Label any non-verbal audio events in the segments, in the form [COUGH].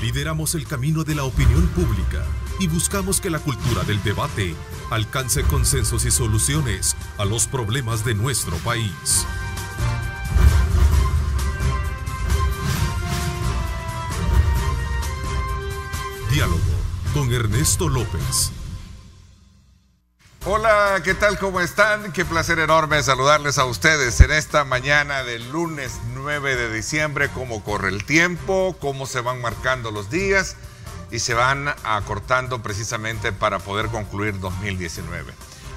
Lideramos el camino de la opinión pública y buscamos que la cultura del debate alcance consensos y soluciones a los problemas de nuestro país. Diálogo con Ernesto López. Hola, ¿qué tal? ¿Cómo están? Qué placer enorme saludarles a ustedes en esta mañana del lunes de diciembre, cómo corre el tiempo, cómo se van marcando los días y se van acortando precisamente para poder concluir 2019.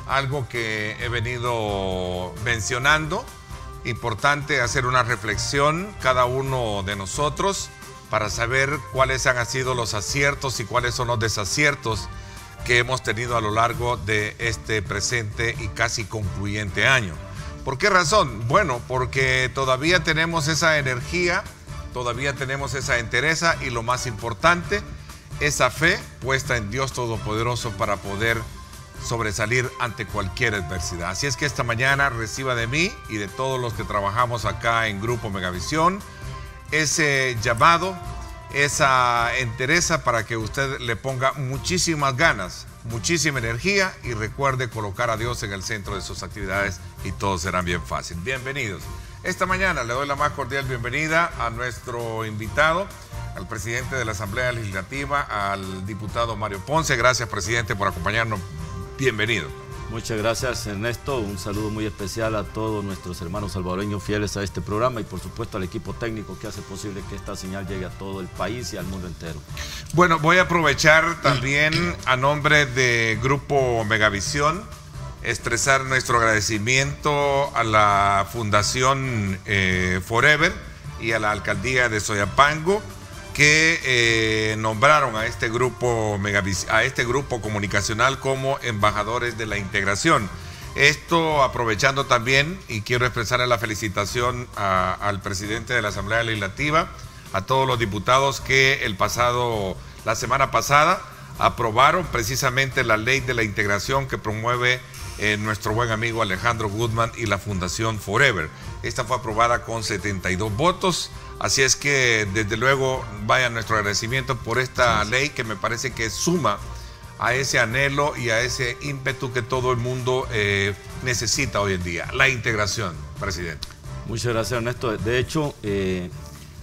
Algo que he venido mencionando, importante hacer una reflexión cada uno de nosotros para saber cuáles han sido los aciertos y cuáles son los desaciertos que hemos tenido a lo largo de este presente y casi concluyente año. ¿Por qué razón? Bueno, porque todavía tenemos esa energía, todavía tenemos esa entereza y lo más importante, esa fe puesta en Dios Todopoderoso para poder sobresalir ante cualquier adversidad. Así es que esta mañana reciba de mí y de todos los que trabajamos acá en Grupo Megavisión ese llamado, esa entereza para que usted le ponga muchísimas ganas muchísima energía y recuerde colocar a Dios en el centro de sus actividades y todos será bien fácil. Bienvenidos. Esta mañana le doy la más cordial bienvenida a nuestro invitado, al presidente de la Asamblea Legislativa, al diputado Mario Ponce. Gracias, presidente, por acompañarnos. Bienvenido. Muchas gracias Ernesto, un saludo muy especial a todos nuestros hermanos salvadoreños fieles a este programa y por supuesto al equipo técnico que hace posible que esta señal llegue a todo el país y al mundo entero. Bueno, voy a aprovechar también a nombre de Grupo Megavisión expresar nuestro agradecimiento a la Fundación eh, Forever y a la Alcaldía de Soyapango que eh, nombraron a este grupo a este grupo comunicacional como embajadores de la integración. Esto aprovechando también, y quiero expresar la felicitación al presidente de la Asamblea Legislativa, a todos los diputados que el pasado, la semana pasada aprobaron precisamente la ley de la integración que promueve nuestro buen amigo Alejandro Goodman y la Fundación Forever. Esta fue aprobada con 72 votos, así es que desde luego vaya nuestro agradecimiento por esta ley que me parece que suma a ese anhelo y a ese ímpetu que todo el mundo eh, necesita hoy en día, la integración, presidente. Muchas gracias, Ernesto. De hecho, eh,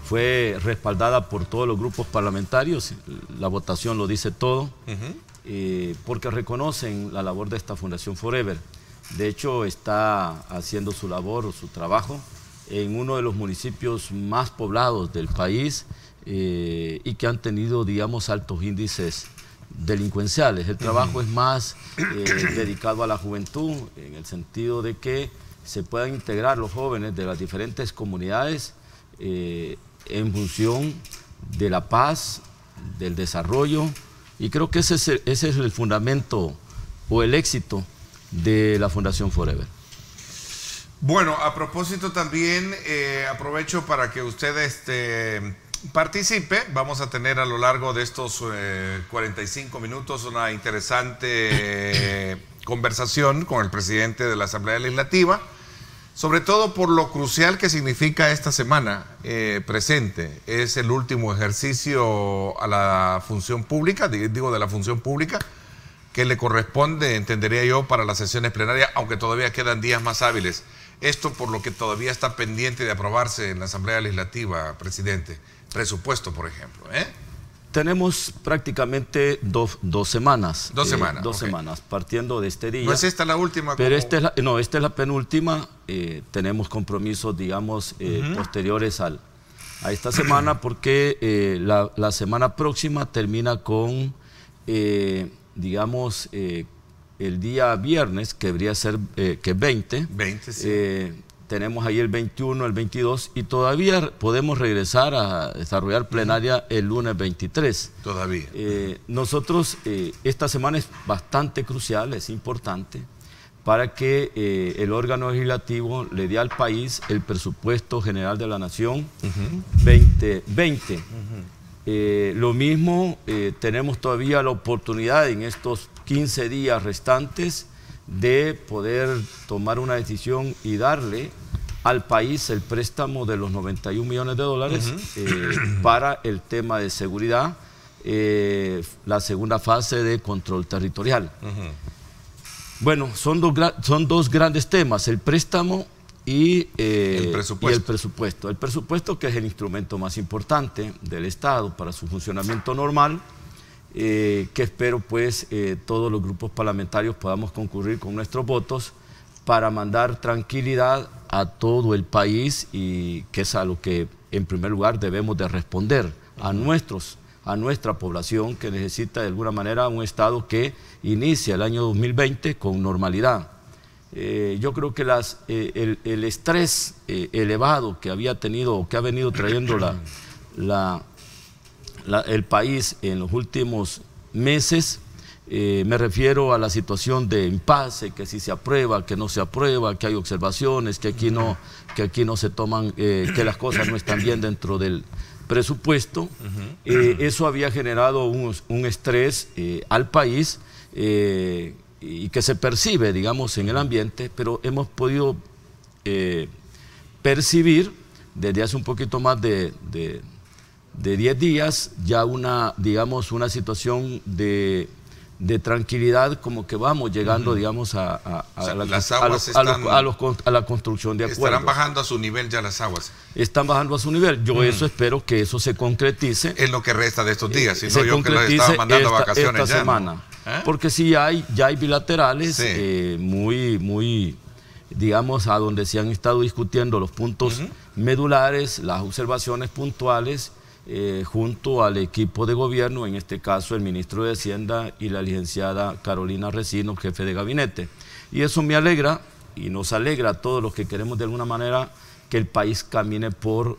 fue respaldada por todos los grupos parlamentarios, la votación lo dice todo. Eh, porque reconocen la labor de esta Fundación Forever. De hecho, está haciendo su labor o su trabajo en uno de los municipios más poblados del país eh, y que han tenido, digamos, altos índices delincuenciales. El trabajo es más eh, dedicado a la juventud, en el sentido de que se puedan integrar los jóvenes de las diferentes comunidades en función de la paz, del desarrollo y creo que ese es, el, fundamento o el éxito de la Fundación Forever. Bueno, a propósito también eh, aprovecho para que usted este, participe. Vamos a tener a lo largo de estos 45 eh, minutos una interesante eh, conversación con el presidente de la Asamblea Legislativa sobre todo por lo crucial que significa esta semana eh, presente. Es el último ejercicio a la función pública, digo de la función pública, que le corresponde, entendería yo, para las sesiones plenarias, aunque todavía quedan días más hábiles. Esto por lo que todavía está pendiente de aprobarse en la Asamblea Legislativa, presidente. Presupuesto, por ejemplo. ¿eh? Tenemos prácticamente dos, semanas. Dos semanas. Dos eh, semanas, partiendo de este día. ¿No es esta la última? Pero es la, no, esta es la penúltima. Eh, tenemos compromisos, digamos, eh, posteriores al, a esta semana [CLEARS THROAT] porque la, la, semana próxima termina con, digamos, el día viernes, que debería ser que 20. 20, sí tenemos ahí el 21, el 22 y todavía podemos regresar a desarrollar plenaria el lunes 23. Todavía. Eh, nosotros, eh, esta semana es bastante crucial, es importante, para que eh, el órgano legislativo le dé al país el presupuesto general de la Nación 2020. lo mismo, tenemos todavía la oportunidad en estos 15 días restantes de poder tomar una decisión y darle al país el préstamo de los 91 millones de dólares eh, para el tema de seguridad, eh, la segunda fase de control territorial. Bueno, son dos, son dos grandes temas, el préstamo y, eh, el y el presupuesto. El presupuesto que es el instrumento más importante del Estado para su funcionamiento normal eh, que espero pues eh, todos los grupos parlamentarios podamos concurrir con nuestros votos para mandar tranquilidad a todo el país y que es a lo que en primer lugar debemos de responder a nuestros a nuestra población que necesita de alguna manera un Estado que inicia el año 2020 con normalidad. Eh, yo creo que el, estrés elevado que había tenido que ha venido trayendo la, el país en los últimos meses. Eh, me refiero a la situación de impasse, que si se aprueba, que no se aprueba, que hay observaciones, que aquí no, que aquí no se toman, eh, que las cosas no están bien dentro del presupuesto. Eh, eso había generado un, estrés al país y que se percibe, digamos, en el ambiente, pero hemos podido percibir desde hace un poquito más de de 10 días, ya una, digamos, una situación de, de tranquilidad, como que vamos llegando, digamos las aguas a, la construcción de acuerdos. Estarán bajando a su nivel ya las aguas. Están bajando a su nivel. Yo eso espero que eso se concretice. En lo que resta de estos eh, días, si no yo que estaba mandando vacaciones ¿Eh? Porque si hay, ya hay bilaterales eh, muy, muy, digamos, a donde se han estado discutiendo los puntos medulares, las observaciones puntuales eh, junto al equipo de gobierno, en este caso el ministro de Hacienda y la licenciada Carolina Resino, jefe de gabinete. Y eso me alegra y nos alegra a todos los que queremos de alguna manera que el país camine por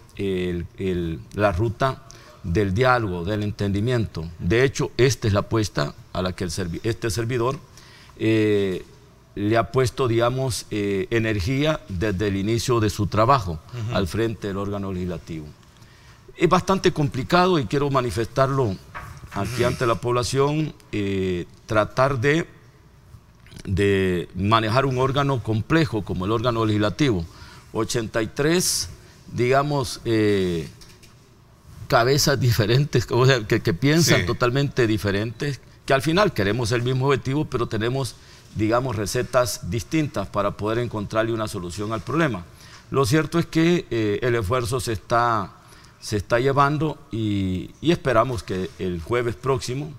la ruta del diálogo, del entendimiento. De hecho, esta es la apuesta a la que este servidor eh, le ha puesto, digamos, eh, energía desde el inicio de su trabajo al frente del órgano legislativo. Es bastante complicado y quiero manifestarlo aquí ante la población, eh, tratar de, de manejar un órgano complejo como el órgano legislativo. 83, digamos, eh, cabezas diferentes, que, piensan totalmente diferentes, que al final queremos el mismo objetivo, pero tenemos, digamos, recetas distintas para poder encontrarle una solución al problema. Lo cierto es que eh, el esfuerzo se está se está llevando y, esperamos que el jueves próximo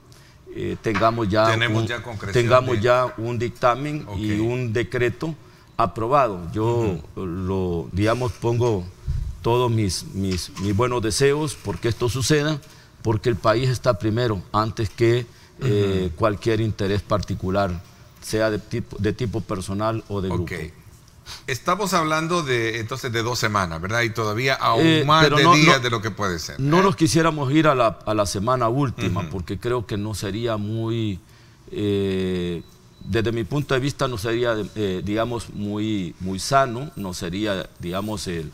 eh, tengamos ya, un, tengamos ya un dictamen y un decreto aprobado. Yo lo, digamos, pongo todos mis, mis, mis, buenos deseos porque esto suceda, porque el país está primero antes que eh, cualquier interés particular, sea de tipo, de tipo personal o de grupo. Estamos hablando de entonces de dos semanas, ¿verdad? Y todavía aún eh, más de días de lo que puede ser. No ¿eh? nos quisiéramos ir a la, semana última, porque creo que no sería muy, eh, desde mi punto de vista, no sería, digamos, muy, muy sano, no sería, digamos, el,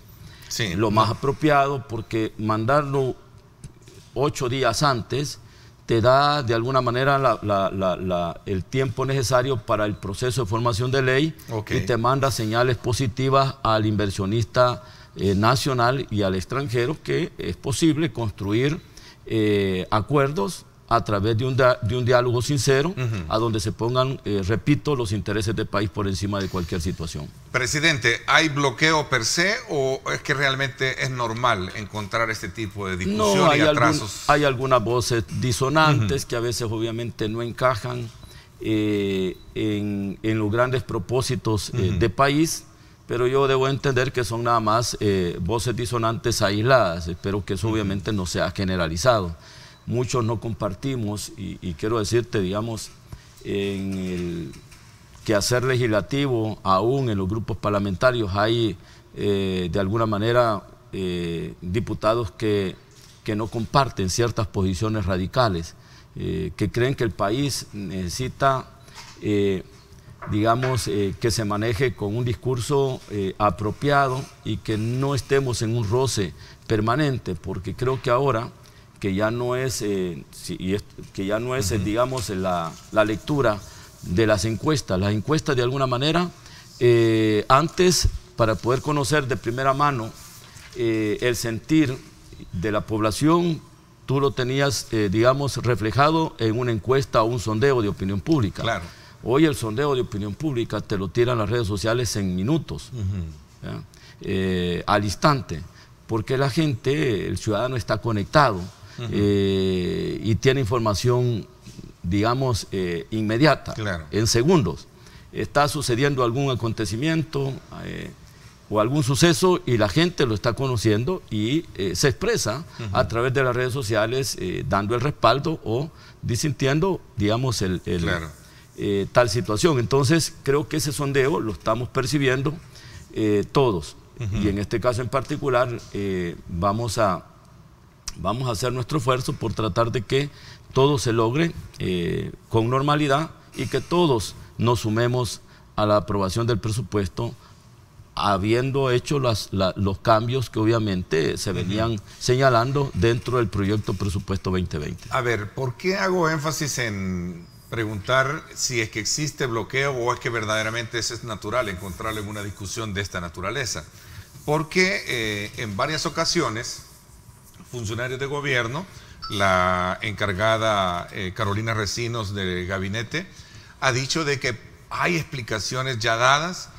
lo más apropiado, porque mandarlo ocho días antes te da de alguna manera el tiempo necesario para el proceso de formación de ley y te manda señales positivas al inversionista eh, nacional y al extranjero que es posible construir eh, acuerdos a través de un, diálogo sincero, a donde se pongan, eh, repito, los intereses del país por encima de cualquier situación. Presidente, ¿hay bloqueo per se o es que realmente es normal encontrar este tipo de discusión y atrasos? hay algunas voces disonantes que a veces obviamente no encajan eh, en, los grandes propósitos eh, de país, pero yo debo entender que son nada más voces disonantes aisladas. Espero que eso obviamente no sea generalizado muchos no compartimos y, quiero decirte, digamos, en el quehacer legislativo, aún en los grupos parlamentarios, hay eh, de alguna manera eh, diputados que, no comparten ciertas posiciones radicales, eh, que creen que el país necesita, digamos, que se maneje con un discurso apropiado y que no estemos en un roce permanente, porque creo que ahora que ya no eh, es, que ya no es, eh, digamos, eh, la, la, lectura de las encuestas. Las encuestas, de alguna manera, antes, para poder conocer de primera mano el sentir de la población, tú lo tenías, digamos, reflejado en una encuesta o un sondeo de opinión pública. Claro. Hoy el sondeo de opinión pública te lo tiran las redes sociales en minutos, al instante, porque la gente, el ciudadano está conectado eh, y tiene información, digamos, eh, inmediata, en segundos. Está sucediendo algún acontecimiento eh, o algún suceso y la gente lo está conociendo y se expresa a través de las redes sociales dando el respaldo o disintiendo, digamos, el, tal situación. Entonces, creo que ese sondeo lo estamos percibiendo todos. Y en este caso en particular vamos a, vamos a hacer nuestro esfuerzo por tratar de que todo se logre eh, con normalidad y que todos nos sumemos a la aprobación del presupuesto habiendo hecho las, los cambios que obviamente se venían señalando dentro del proyecto presupuesto 2020. A ver, ¿por qué hago énfasis en preguntar si es que existe bloqueo o es que verdaderamente es natural encontrarlo en una discusión de esta naturaleza? Porque eh, en varias ocasiones funcionarios de gobierno, la encargada eh, Carolina Recinos del gabinete, ha dicho de que hay explicaciones ya dadas,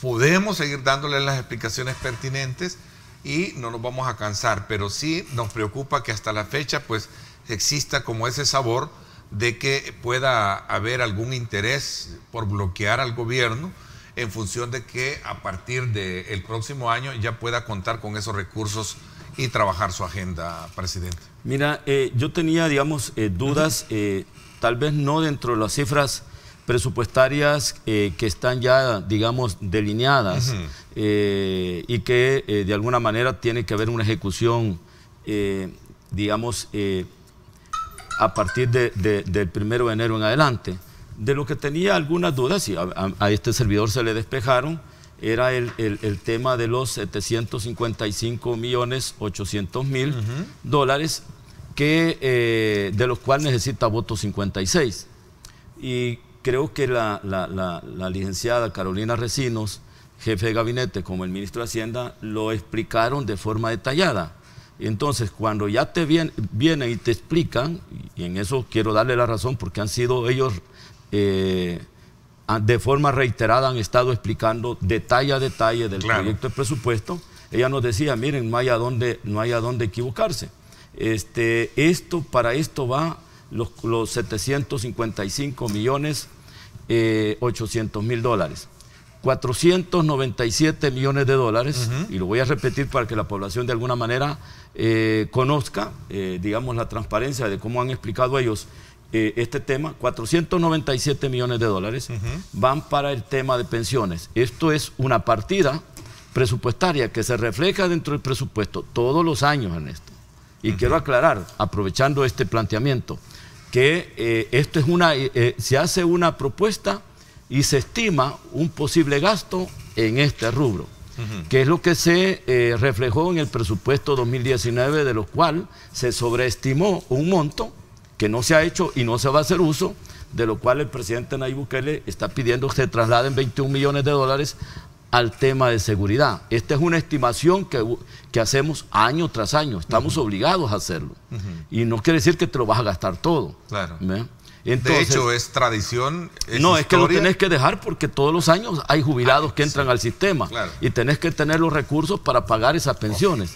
podemos seguir dándole las explicaciones pertinentes y no nos vamos a cansar, pero sí nos preocupa que hasta la fecha pues exista como ese sabor de que pueda haber algún interés por bloquear al gobierno en función de que a partir del próximo año ya pueda contar con esos recursos y trabajar su agenda, presidente? Mira, eh, yo tenía, digamos, eh, dudas, eh, tal vez no dentro de las cifras presupuestarias que están ya, digamos, delineadas y que de alguna manera tiene que haber una ejecución, digamos, a partir del primero de enero en adelante. De lo que tenía algunas dudas, y a este servidor se le despejaron, era el, el, tema de los 755 millones mil dólares, que, eh, de los cuales necesita voto 56. Y creo que la, licenciada Carolina Recinos, jefe de gabinete, como el ministro de Hacienda, lo explicaron de forma detallada. Entonces, cuando ya te vienen, y te explican, y en eso quiero darle la razón porque han sido ellos... Eh, de forma reiterada han estado explicando detalle a detalle del proyecto de presupuesto. Ella nos decía, miren, no hay a dónde, no equivocarse. Este, esto, para esto va los, los 755 millones 800 eh, mil dólares. 497 millones de dólares, y lo voy a repetir para que la población de alguna manera eh, conozca, eh, digamos, la transparencia de cómo han explicado ellos eh, este tema, 497 millones de dólares, van para el tema de pensiones. Esto es una partida presupuestaria que se refleja dentro del presupuesto todos los años, en esto. Y quiero aclarar, aprovechando este planteamiento, que eh, esto es una, eh, se hace una propuesta y se estima un posible gasto en este rubro, que es lo que se reflejó en el presupuesto 2019, de lo cual se sobreestimó un monto que no se ha hecho y no se va a hacer uso, de lo cual el presidente Nayib Bukele está pidiendo que se trasladen 21 millones de dólares al tema de seguridad. Esta es una estimación que, que hacemos año tras año, estamos obligados a hacerlo. Y no quiere decir que te lo vas a gastar todo. Claro de hecho, es tradición. no, es que lo tenés que dejar porque todos los años hay jubilados ah, que entran al sistema y tenés que tener los recursos para pagar esas pensiones.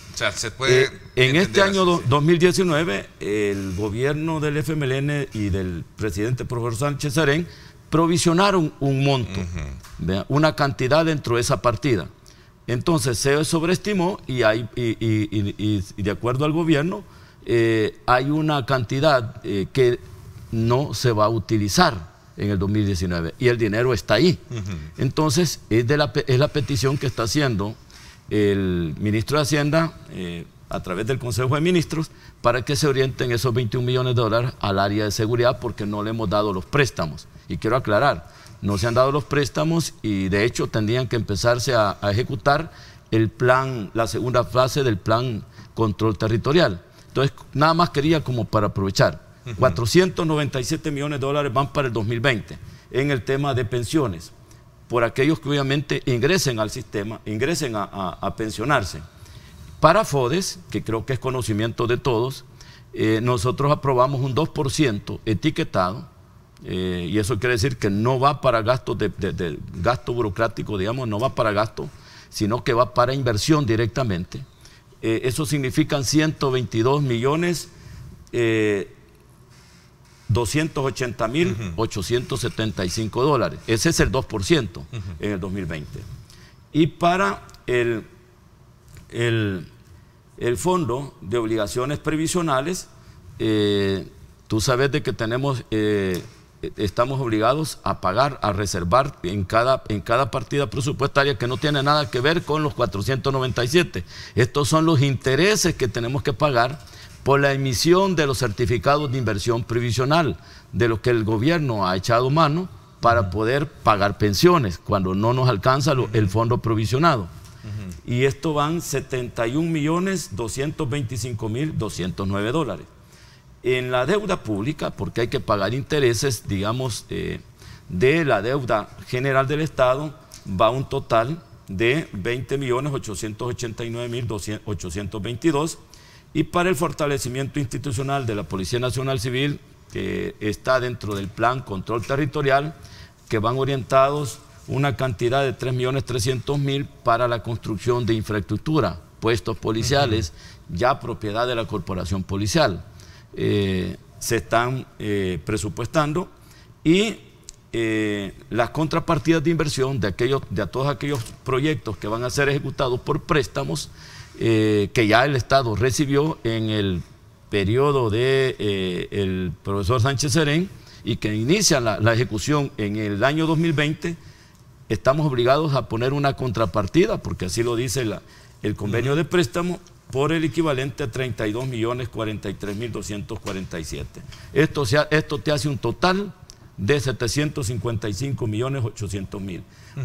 Eh, en este año 2019, el gobierno del FMLN y del presidente profesor Sánchez Serén provisionaron un monto, una cantidad dentro de esa partida. Entonces se sobreestimó y, hay, de acuerdo al gobierno eh, hay una cantidad eh, que no se va a utilizar en el 2019 y el dinero está ahí. Entonces, es, la, petición que está haciendo el ministro de Hacienda eh, a través del Consejo de Ministros para que se orienten esos 21 millones de dólares al área de seguridad porque no le hemos dado los préstamos. Y quiero aclarar, no se han dado los préstamos y de hecho tendrían que empezarse a, a ejecutar el plan, la segunda fase del plan control territorial. Entonces, nada más quería como para aprovechar. 497 millones de dólares van para el 2020 en el tema de pensiones, por aquellos que obviamente ingresen al sistema, ingresen a, pensionarse. Para FODES, que creo que es conocimiento de todos, eh, nosotros aprobamos un 2% etiquetado, eh, y eso quiere decir que no va para gastos de, gasto burocrático, digamos, no va para gasto, sino que va para inversión directamente. Eh, eso significan 122 millones eh, 280.875 mil 875 dólares. Ese es el 2% en el 2020. Y para el, el, fondo de obligaciones previsionales, eh, tú sabes de que tenemos, eh, estamos obligados a pagar, a reservar en cada, en cada partida presupuestaria que no tiene nada que ver con los 497. Estos son los intereses que tenemos que pagar por la emisión de los certificados de inversión provisional de los que el gobierno ha echado mano para poder pagar pensiones cuando no nos alcanza el fondo provisionado. Y esto van 71.225.209 dólares. En la deuda pública, porque hay que pagar intereses, digamos, eh, de la deuda general del Estado, va un total de 20.889.822 y para el fortalecimiento institucional de la Policía Nacional Civil, que está dentro del plan control territorial, que van orientados una cantidad de 3.300.000 para la construcción de infraestructura, puestos policiales, ya propiedad de la corporación policial. Eh, se están eh, presupuestando y eh, las contrapartidas de inversión de, aquellos, de todos aquellos proyectos que van a ser ejecutados por préstamos eh, que ya el Estado recibió en el periodo del de, eh, el profesor Sánchez Serén y que inicia la, ejecución en el año 2020, estamos obligados a poner una contrapartida, porque así lo dice la, el convenio de préstamo, por el equivalente a 32 millones 43 mil 247. Esto, esto te hace un total de 755 millones 800 mil.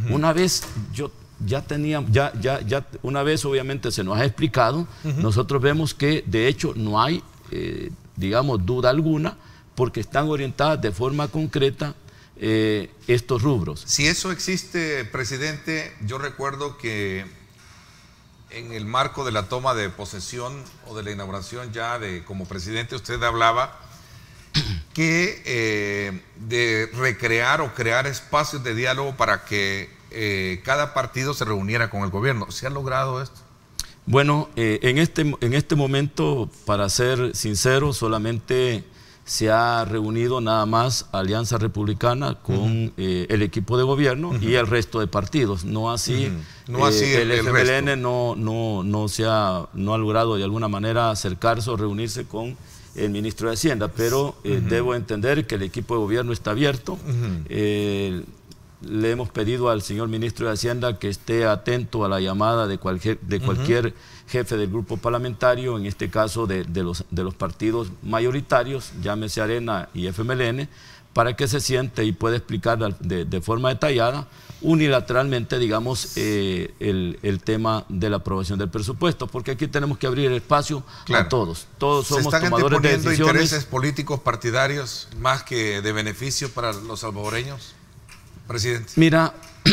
Una vez yo ya teníamos, ya, ya, ya una vez obviamente se nos ha explicado, nosotros vemos que de hecho no hay, eh, digamos, duda alguna, porque están orientadas de forma concreta eh, estos rubros. Si eso existe, presidente, yo recuerdo que en el marco de la toma de posesión o de la inauguración ya de como presidente usted hablaba que eh, de recrear o crear espacios de diálogo para que eh, cada partido se reuniera con el gobierno. ¿Se ha logrado esto? Bueno, eh, en, este, en este momento, para ser sincero, solamente se ha reunido nada más Alianza Republicana con eh, el equipo de gobierno y el resto de partidos. No así, no así el, el no, no, no, se ha, ha logrado de alguna manera acercarse o reunirse con el ministro de Hacienda, pero debo entender que el equipo de gobierno está abierto le hemos pedido al señor ministro de Hacienda que esté atento a la llamada de cualquier, de cualquier jefe del grupo parlamentario, en este caso de, los, de los partidos mayoritarios, llámese Arena y FMLN, para que se siente y pueda explicar de, forma detallada unilateralmente, digamos, eh, el, tema de la aprobación del presupuesto, porque aquí tenemos que abrir el espacio a todos. Todos somos tomadores de decisiones. intereses políticos partidarios más que de beneficio para los salvadoreños? Presidente. Mira, [CLEARS THROAT]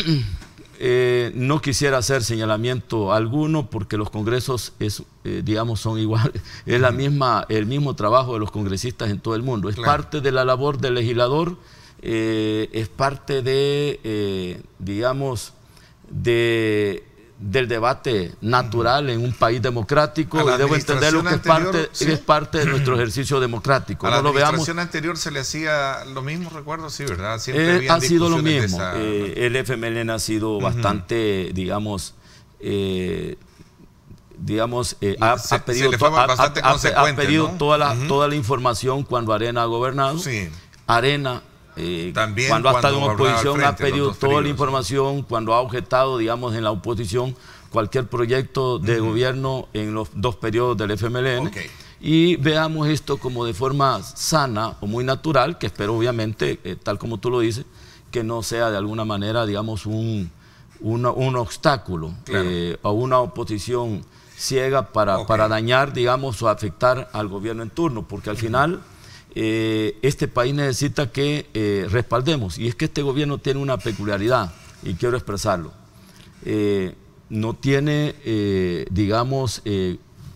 eh, no quisiera hacer señalamiento alguno porque los congresos, es, eh, digamos, son iguales. [LAUGHS] Es la misma, el mismo trabajo de los congresistas en todo el mundo. Es parte de la labor del legislador, eh, es parte de, digamos, de del debate natural en un país democrático y debo entenderlo que es parte, es parte de nuestro [CLEARS THROAT] ejercicio democrático. A la no administración anterior se le hacía lo mismo, recuerdo, sí, ¿verdad? Eh, ha sido lo mismo. Eh, el FMLN ha sido bastante, digamos, eh, digamos, ha, pedido, toda, la, toda la información cuando Arena ha gobernado. Sí. Arena eh, cuando, ha estado en oposición ha pedido toda la información, cuando ha objetado, digamos, en la oposición cualquier proyecto de gobierno en los dos periodos del FMLN. Y veamos esto como de forma sana o muy natural, que espero obviamente, eh, tal como tú lo dices, que no sea de alguna manera, digamos, un, un obstáculo o eh, una oposición ciega para, dañar, digamos, o afectar al gobierno en turno, porque al final eh, este país necesita que eh, respaldemos. Y es que este gobierno tiene una peculiaridad, y quiero expresarlo. Eh, no tiene, digamos,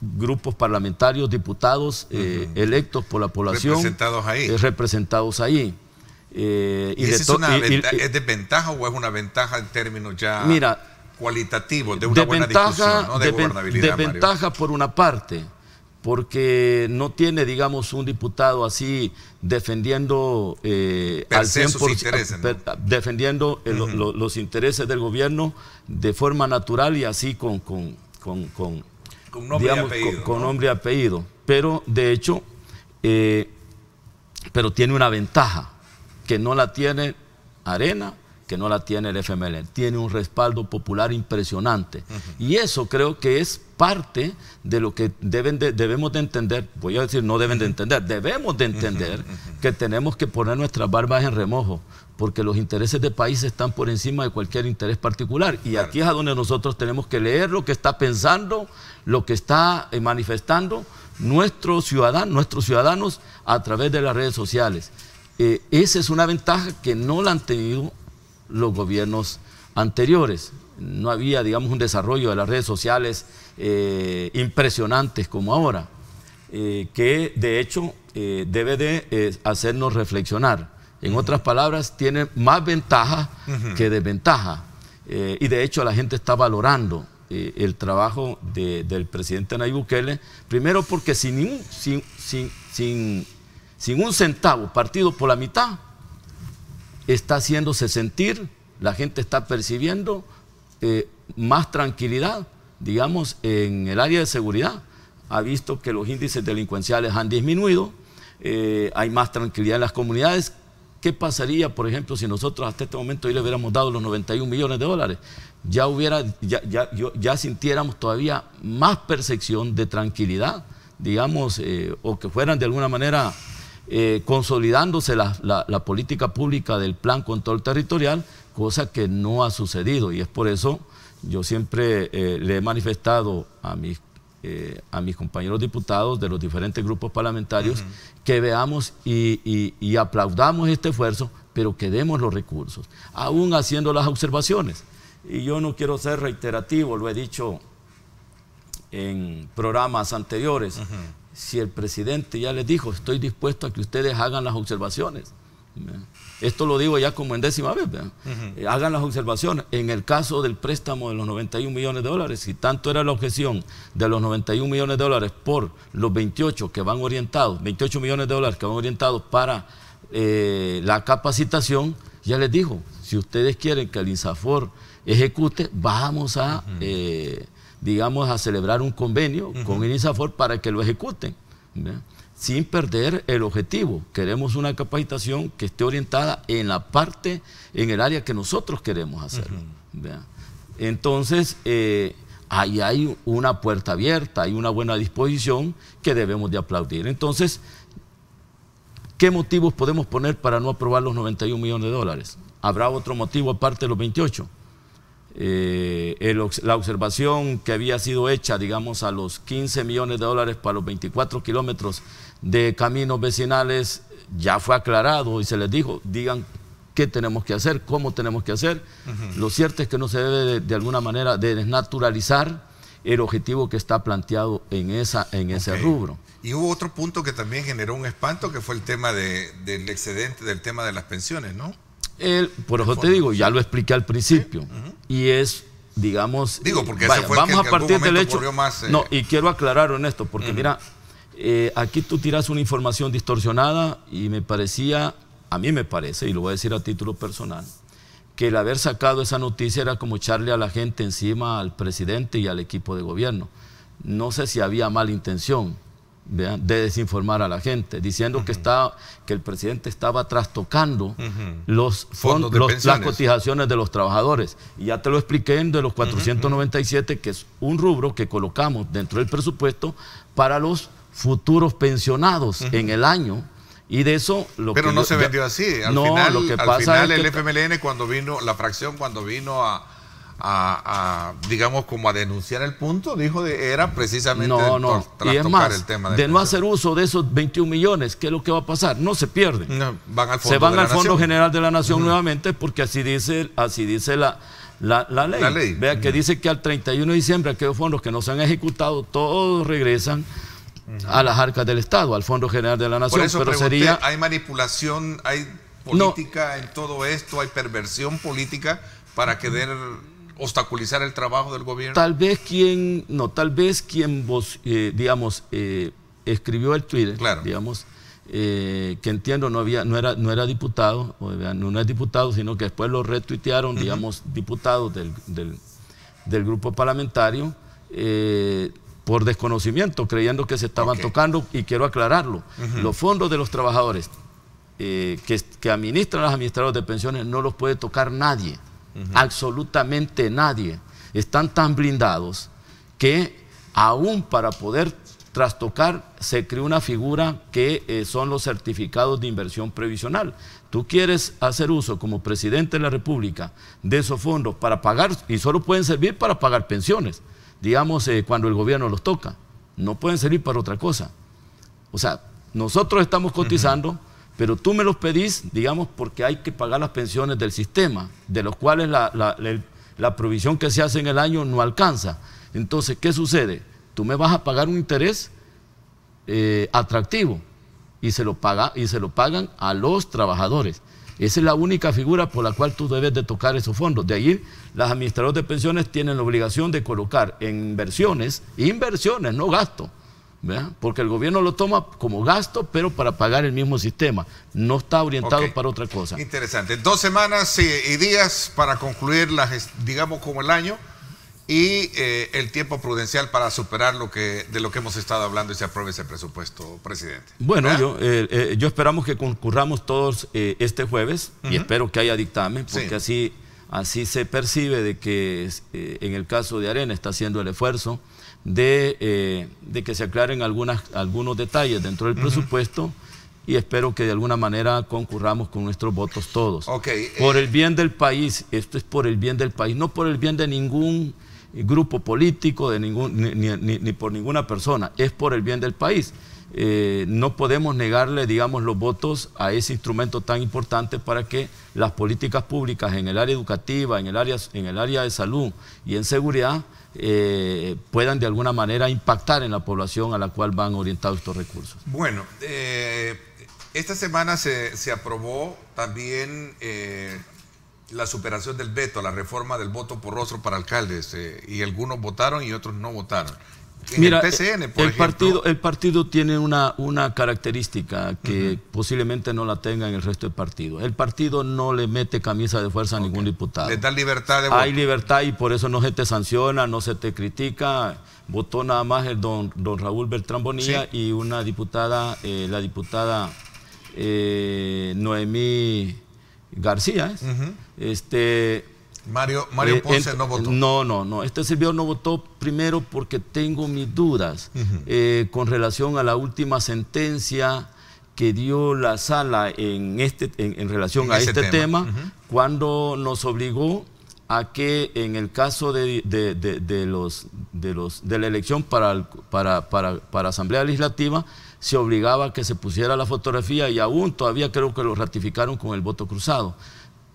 grupos parlamentarios, diputados electos por la población. Representados ahí. representados ahí. es, desventaja o es una ventaja en términos ya mira, cualitativos de una buena discusión, de, gobernabilidad? Desventaja por una parte, porque no tiene, digamos, un diputado así defendiendo eh, al 100%, defendiendo eh, los intereses del gobierno de forma natural y así con, con, con, con nombre, y apellido, Pero, de hecho, eh, pero tiene una ventaja que no la tiene Arena, que no la tiene el FMLN. Tiene un respaldo popular impresionante. Y eso creo que es parte de lo que deben debemos de entender, voy a decir no deben de entender, debemos de entender que tenemos que poner nuestras barbas en remojo, porque los intereses de país están por encima de cualquier interés particular. Y aquí es a donde nosotros tenemos que leer lo que está pensando, lo que está eh, manifestando nuestros ciudadanos, nuestros ciudadanos a través de las redes sociales. Eh, esa es una ventaja que no la han tenido los gobiernos anteriores no había, digamos, un desarrollo de las redes sociales eh, impresionantes como ahora, eh, que de hecho eh, debe de hacernos reflexionar. En otras palabras, tiene más ventaja que desventaja. y de hecho la gente está valorando el trabajo del presidente Nayib Bukele, primero porque sin, sin un centavo partido por la mitad, está haciéndose sentir, la gente está percibiendo este, más tranquilidad, digamos, en el área de seguridad. Ha visto que los índices delincuenciales han disminuido, eh, hay más tranquilidad en las comunidades. ¿Qué pasaría, por ejemplo, si nosotros hasta este momento hoy le hubiéramos dado los 91 millones de dólares? Ya, hubiera, ya, sintiéramos todavía más percepción de tranquilidad, digamos, eh, o que fueran de alguna manera eh, consolidándose la política pública del plan control territorial, cosa que no ha sucedido y es por eso yo siempre eh, le he manifestado a mis, eh, a mis compañeros diputados de los diferentes grupos parlamentarios que veamos y, aplaudamos este esfuerzo, pero que demos los recursos, aún haciendo las observaciones. Y yo no quiero ser reiterativo, lo he dicho en programas anteriores. Si el presidente ya les dijo, estoy dispuesto a que ustedes hagan las observaciones esto lo digo ya como en décima vez. Eh, hagan las observaciones. En el caso del préstamo de los 91 millones de dólares, si tanto era la objeción de los 91 millones de dólares por los 28 que van orientados, 28 millones de dólares que van orientados para eh, la capacitación, ya les dijo, si ustedes quieren que el INSAFOR ejecute, vamos a, eh, digamos, a celebrar un convenio con el INSAFOR para que lo ejecuten sin perder el objetivo. Queremos una capacitación que esté orientada en la parte, en el área que nosotros queremos hacer. Entonces, eh, ahí hay una puerta abierta, hay una buena disposición que debemos de aplaudir. Entonces, ¿qué motivos podemos poner para no aprobar los 91 millones de dólares? ¿Habrá otro motivo aparte de los 28? Eh, la observación que había sido hecha, digamos, a los 15 millones de dólares para los 24 kilómetros de caminos vecinales ya fue aclarado y se les dijo, digan qué tenemos que hacer, cómo tenemos que hacer. Lo cierto es que no se debe de, alguna manera desnaturalizar el objetivo que está planteado en, esa, en ese rubro. Y hubo otro punto que también generó un espanto, que fue el tema del excedente, del tema de las pensiones, ¿no? El, por eso te digo, ya lo expliqué al principio, y es, digamos, digo, porque vamos a partir del hecho... Más, eh, No, y quiero aclarar en esto, porque mira, eh, aquí tú tiras una información distorsionada y me parecía, a mí me parece, y lo voy a decir a título personal, que el haber sacado esa noticia era como echarle a la gente encima al presidente y al equipo de gobierno. No sé si había mala intención de desinformar a la gente, diciendo que, está, que el presidente estaba trastocando los, las cotizaciones de los trabajadores. Y ya te lo expliqué en de los 497, que es un rubro que colocamos dentro del presupuesto para los futuros pensionados en el año. Y de eso lo Pero no se vendió así. Al final, lo que al final el FMLN cuando vino, la fracción cuando vino a, digamos, como a denunciar el punto, dijo de, era precisamente no, el tema de, no hacer uso de esos 21 millones, ¿qué es lo que va a pasar? No se pierden. se van al Fondo General de la Nación nuevamente porque así dice, así dice la, la, la ley. Vea que dice que al 31 de diciembre aquellos fondos que no se han ejecutado, todos regresan a las arcas del Estado, al Fondo General de la Nación. Por eso pero ¿hay manipulación, hay política en todo esto, hay perversión política para querer obstaculizar el trabajo del gobierno? Tal vez quien, no, tal vez quien vos, eh, digamos, eh, escribió el Twitter, digamos, eh, que entiendo no había, no era, no era diputado, no es diputado, sino que después lo retuitearon, digamos, diputados del, del grupo parlamentario por desconocimiento, creyendo que se estaban tocando, y quiero aclararlo, los fondos de los trabajadores eh, que, administran los administradores de pensiones no los puede tocar nadie, absolutamente nadie. Están tan blindados que aún para poder trastocar se creó una figura que eh, son los certificados de inversión previsional. Tú quieres hacer uso como presidente de la República de esos fondos para pagar, y solo pueden servir para pagar pensiones digamos, eh, cuando el gobierno los toca. No pueden servir para otra cosa. O sea, nosotros estamos cotizando, pero tú me los pedís, digamos, porque hay que pagar las pensiones del sistema, de los cuales la, provisión que se hace en el año no alcanza. Entonces, ¿qué sucede? Tú me vas a pagar un interés eh, atractivo y se, lo paga, y se lo pagan a los trabajadores. Esa es la única figura por la cual tú debes de tocar esos fondos. De ahí, las administradoras de pensiones tienen la obligación de colocar en inversiones, inversiones, no gasto, porque el gobierno lo toma como gasto, pero para pagar el mismo sistema. No está orientado para otra cosa. Interesante. Dos semanas eh, y días para concluir, las, digamos, como el año y eh, el tiempo prudencial para superar lo que de lo que hemos estado hablando y se apruebe ese presupuesto, presidente. Bueno, yo, eh, eh, yo esperamos que concurramos todos este jueves y espero que haya dictamen, porque así, así se percibe de que en el caso de Arena está haciendo el esfuerzo de, que se aclaren algunas, algunos detalles dentro del presupuesto y espero que de alguna manera concurramos con nuestros votos todos. por el bien del país, esto es por el bien del país, no por el bien de ningún grupo político, de ningún, ni, por ninguna persona, es por el bien del país. Eh, no podemos negarle, digamos, los votos a ese instrumento tan importante para que las políticas públicas en el área educativa, en el área, en el área de salud y en seguridad eh, puedan de alguna manera impactar en la población a la cual van orientados estos recursos. Bueno, eh, esta semana se, se aprobó también la superación del veto, la reforma del voto por rostro para alcaldes, eh, y algunos votaron y otros no votaron. En el PCN, por ejemplo, Partido, el partido tiene una, una característica que posiblemente no la tenga en el resto del partido. El partido no le mete camisa de fuerza a ningún diputado. Le da libertad de voto. Hay libertad y por eso no se te sanciona, no se te critica. Votó nada más el don, don Raúl Bertrán Bonilla y una diputada, eh, la diputada eh, Noemí. García. ¿eh? Este. Mario, Mario eh, Ponce no votó. No, no, no. Este servidor no votó primero porque tengo mis dudas eh, con relación a la última sentencia que dio la sala en, este, en, relación a este tema, cuando nos obligó a que en el caso de, de, de, los, de la elección para, para Asamblea Legislativa, se obligaba a que se pusiera la fotografía y aún todavía creo que lo ratificaron con el voto cruzado.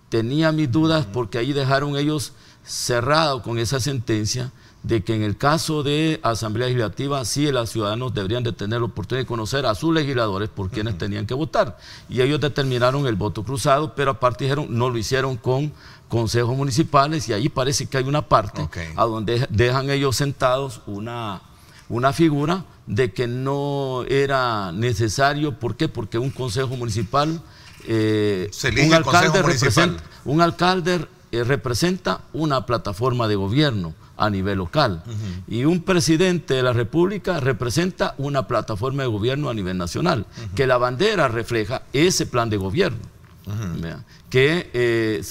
Tenía mis dudas porque ahí dejaron ellos cerrado con esa sentencia de que en el caso de Asamblea Legislativa sí los ciudadanos deberían de tener la oportunidad de conocer a sus legisladores por quienes tenían que votar. Y ellos determinaron el voto cruzado, pero aparte dijeron no lo hicieron con consejos municipales y ahí parece que hay una parte a donde dejan ellos sentados una, una figura de que no era necesario. ¿Por qué? Porque un consejo municipal, eh, un, alcalde eh, representa una plataforma de gobierno a nivel local y un presidente de la República representa una plataforma de gobierno a nivel nacional, que la bandera refleja ese plan de gobierno que eh,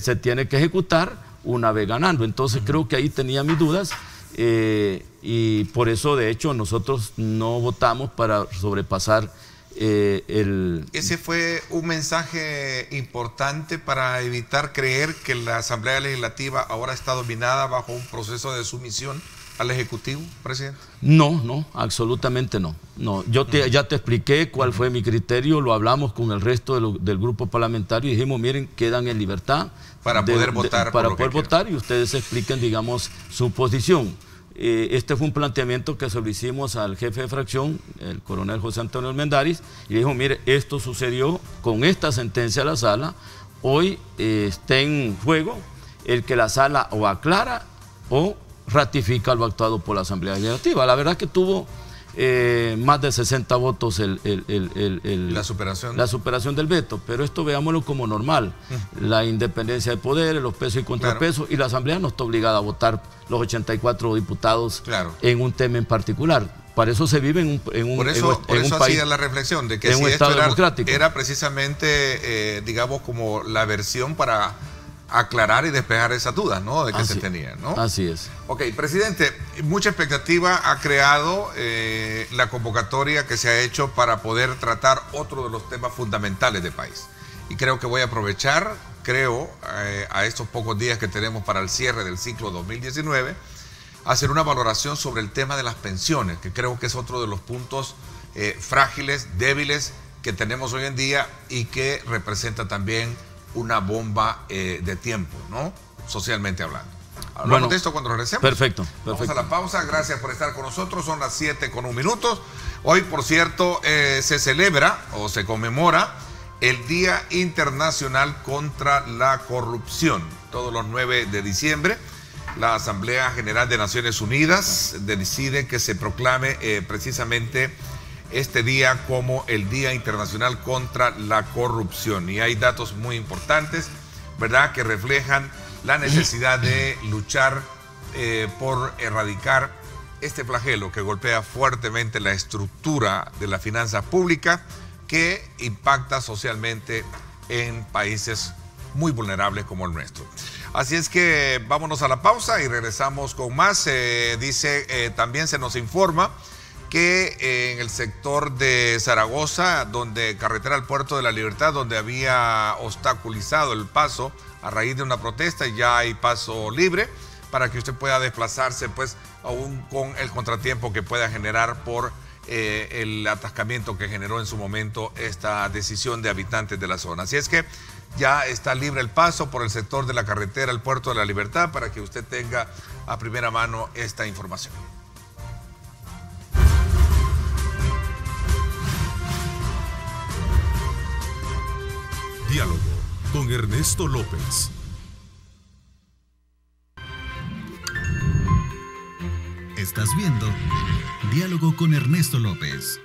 se, tiene que ejecutar una vez ganando. Entonces creo que ahí tenía mis dudas eh, y por eso de hecho nosotros no votamos para sobrepasar eh, el... Ese fue un mensaje importante para evitar creer que la Asamblea Legislativa ahora está dominada bajo un proceso de sumisión al Ejecutivo, presidente? No, no, absolutamente no. no yo ya te expliqué cuál fue mi criterio, lo hablamos con el resto del grupo parlamentario y dijimos, miren, quedan en libertad, para poder votar. para poder votar y ustedes expliquen, digamos, su posición. Eh, este fue un planteamiento que se al jefe de fracción, el coronel José Antonio Mendaris, y dijo, mire, esto sucedió con esta sentencia de la sala, hoy eh, está en juego el que la sala o aclara o ratifica lo actuado por la Asamblea Legislativa. La verdad que tuvo eh, más de 60 votos el, la, superación. la superación del veto. Pero esto veámoslo como normal. Mm. La independencia de poderes, los pesos y contrapesos, y la Asamblea no está obligada a votar los 84 diputados en un tema en particular. Para eso se vive en un, en un, por eso, en, un país. la reflexión de que esto era, precisamente, eh, digamos, como la versión para aclarar y despejar esas dudas ¿no? de que se tenían. ¿no? Así es. Ok, presidente, mucha expectativa ha creado eh, la convocatoria que se ha hecho para poder tratar otro de los temas fundamentales del país. Y creo que voy a aprovechar, creo, eh, a estos pocos días que tenemos para el cierre del ciclo 2019, hacer una valoración sobre el tema de las pensiones, que creo que es otro de los puntos eh, frágiles, débiles que tenemos hoy en día y que representa también una bomba eh, de tiempo, ¿no? Socialmente hablando. bueno, cuando regresemos. Perfecto, perfecto. Vamos a la pausa. Gracias por estar con nosotros. Son las 7 con un minuto. Hoy, por cierto, eh, se celebra o se conmemora el Día Internacional contra la Corrupción. Todos los 9 de diciembre, la Asamblea General de Naciones Unidas decide que se proclame eh, precisamente este día como el Día Internacional contra la Corrupción. Y hay datos muy importantes, ¿verdad?, que reflejan la necesidad de luchar eh, por erradicar este flagelo que golpea fuertemente la estructura de la finanza pública que impacta socialmente en países muy vulnerables como el nuestro. Así es que vámonos a la pausa y regresamos con más. Eh, dice, eh, también se nos informa que eh, en el sector de Zaragoza, donde carretera al puerto de la Libertad, donde había obstaculizado el paso a raíz de una protesta, ya hay paso libre para que usted pueda desplazarse, pues aún con el contratiempo que pueda generar por eh, el atascamiento que generó en su momento esta decisión de habitantes de la zona. Así es que ya está libre el paso por el sector de la carretera al puerto de la Libertad para que usted tenga a primera mano esta información. Diálogo con Ernesto López. Estás viendo Diálogo con Ernesto López.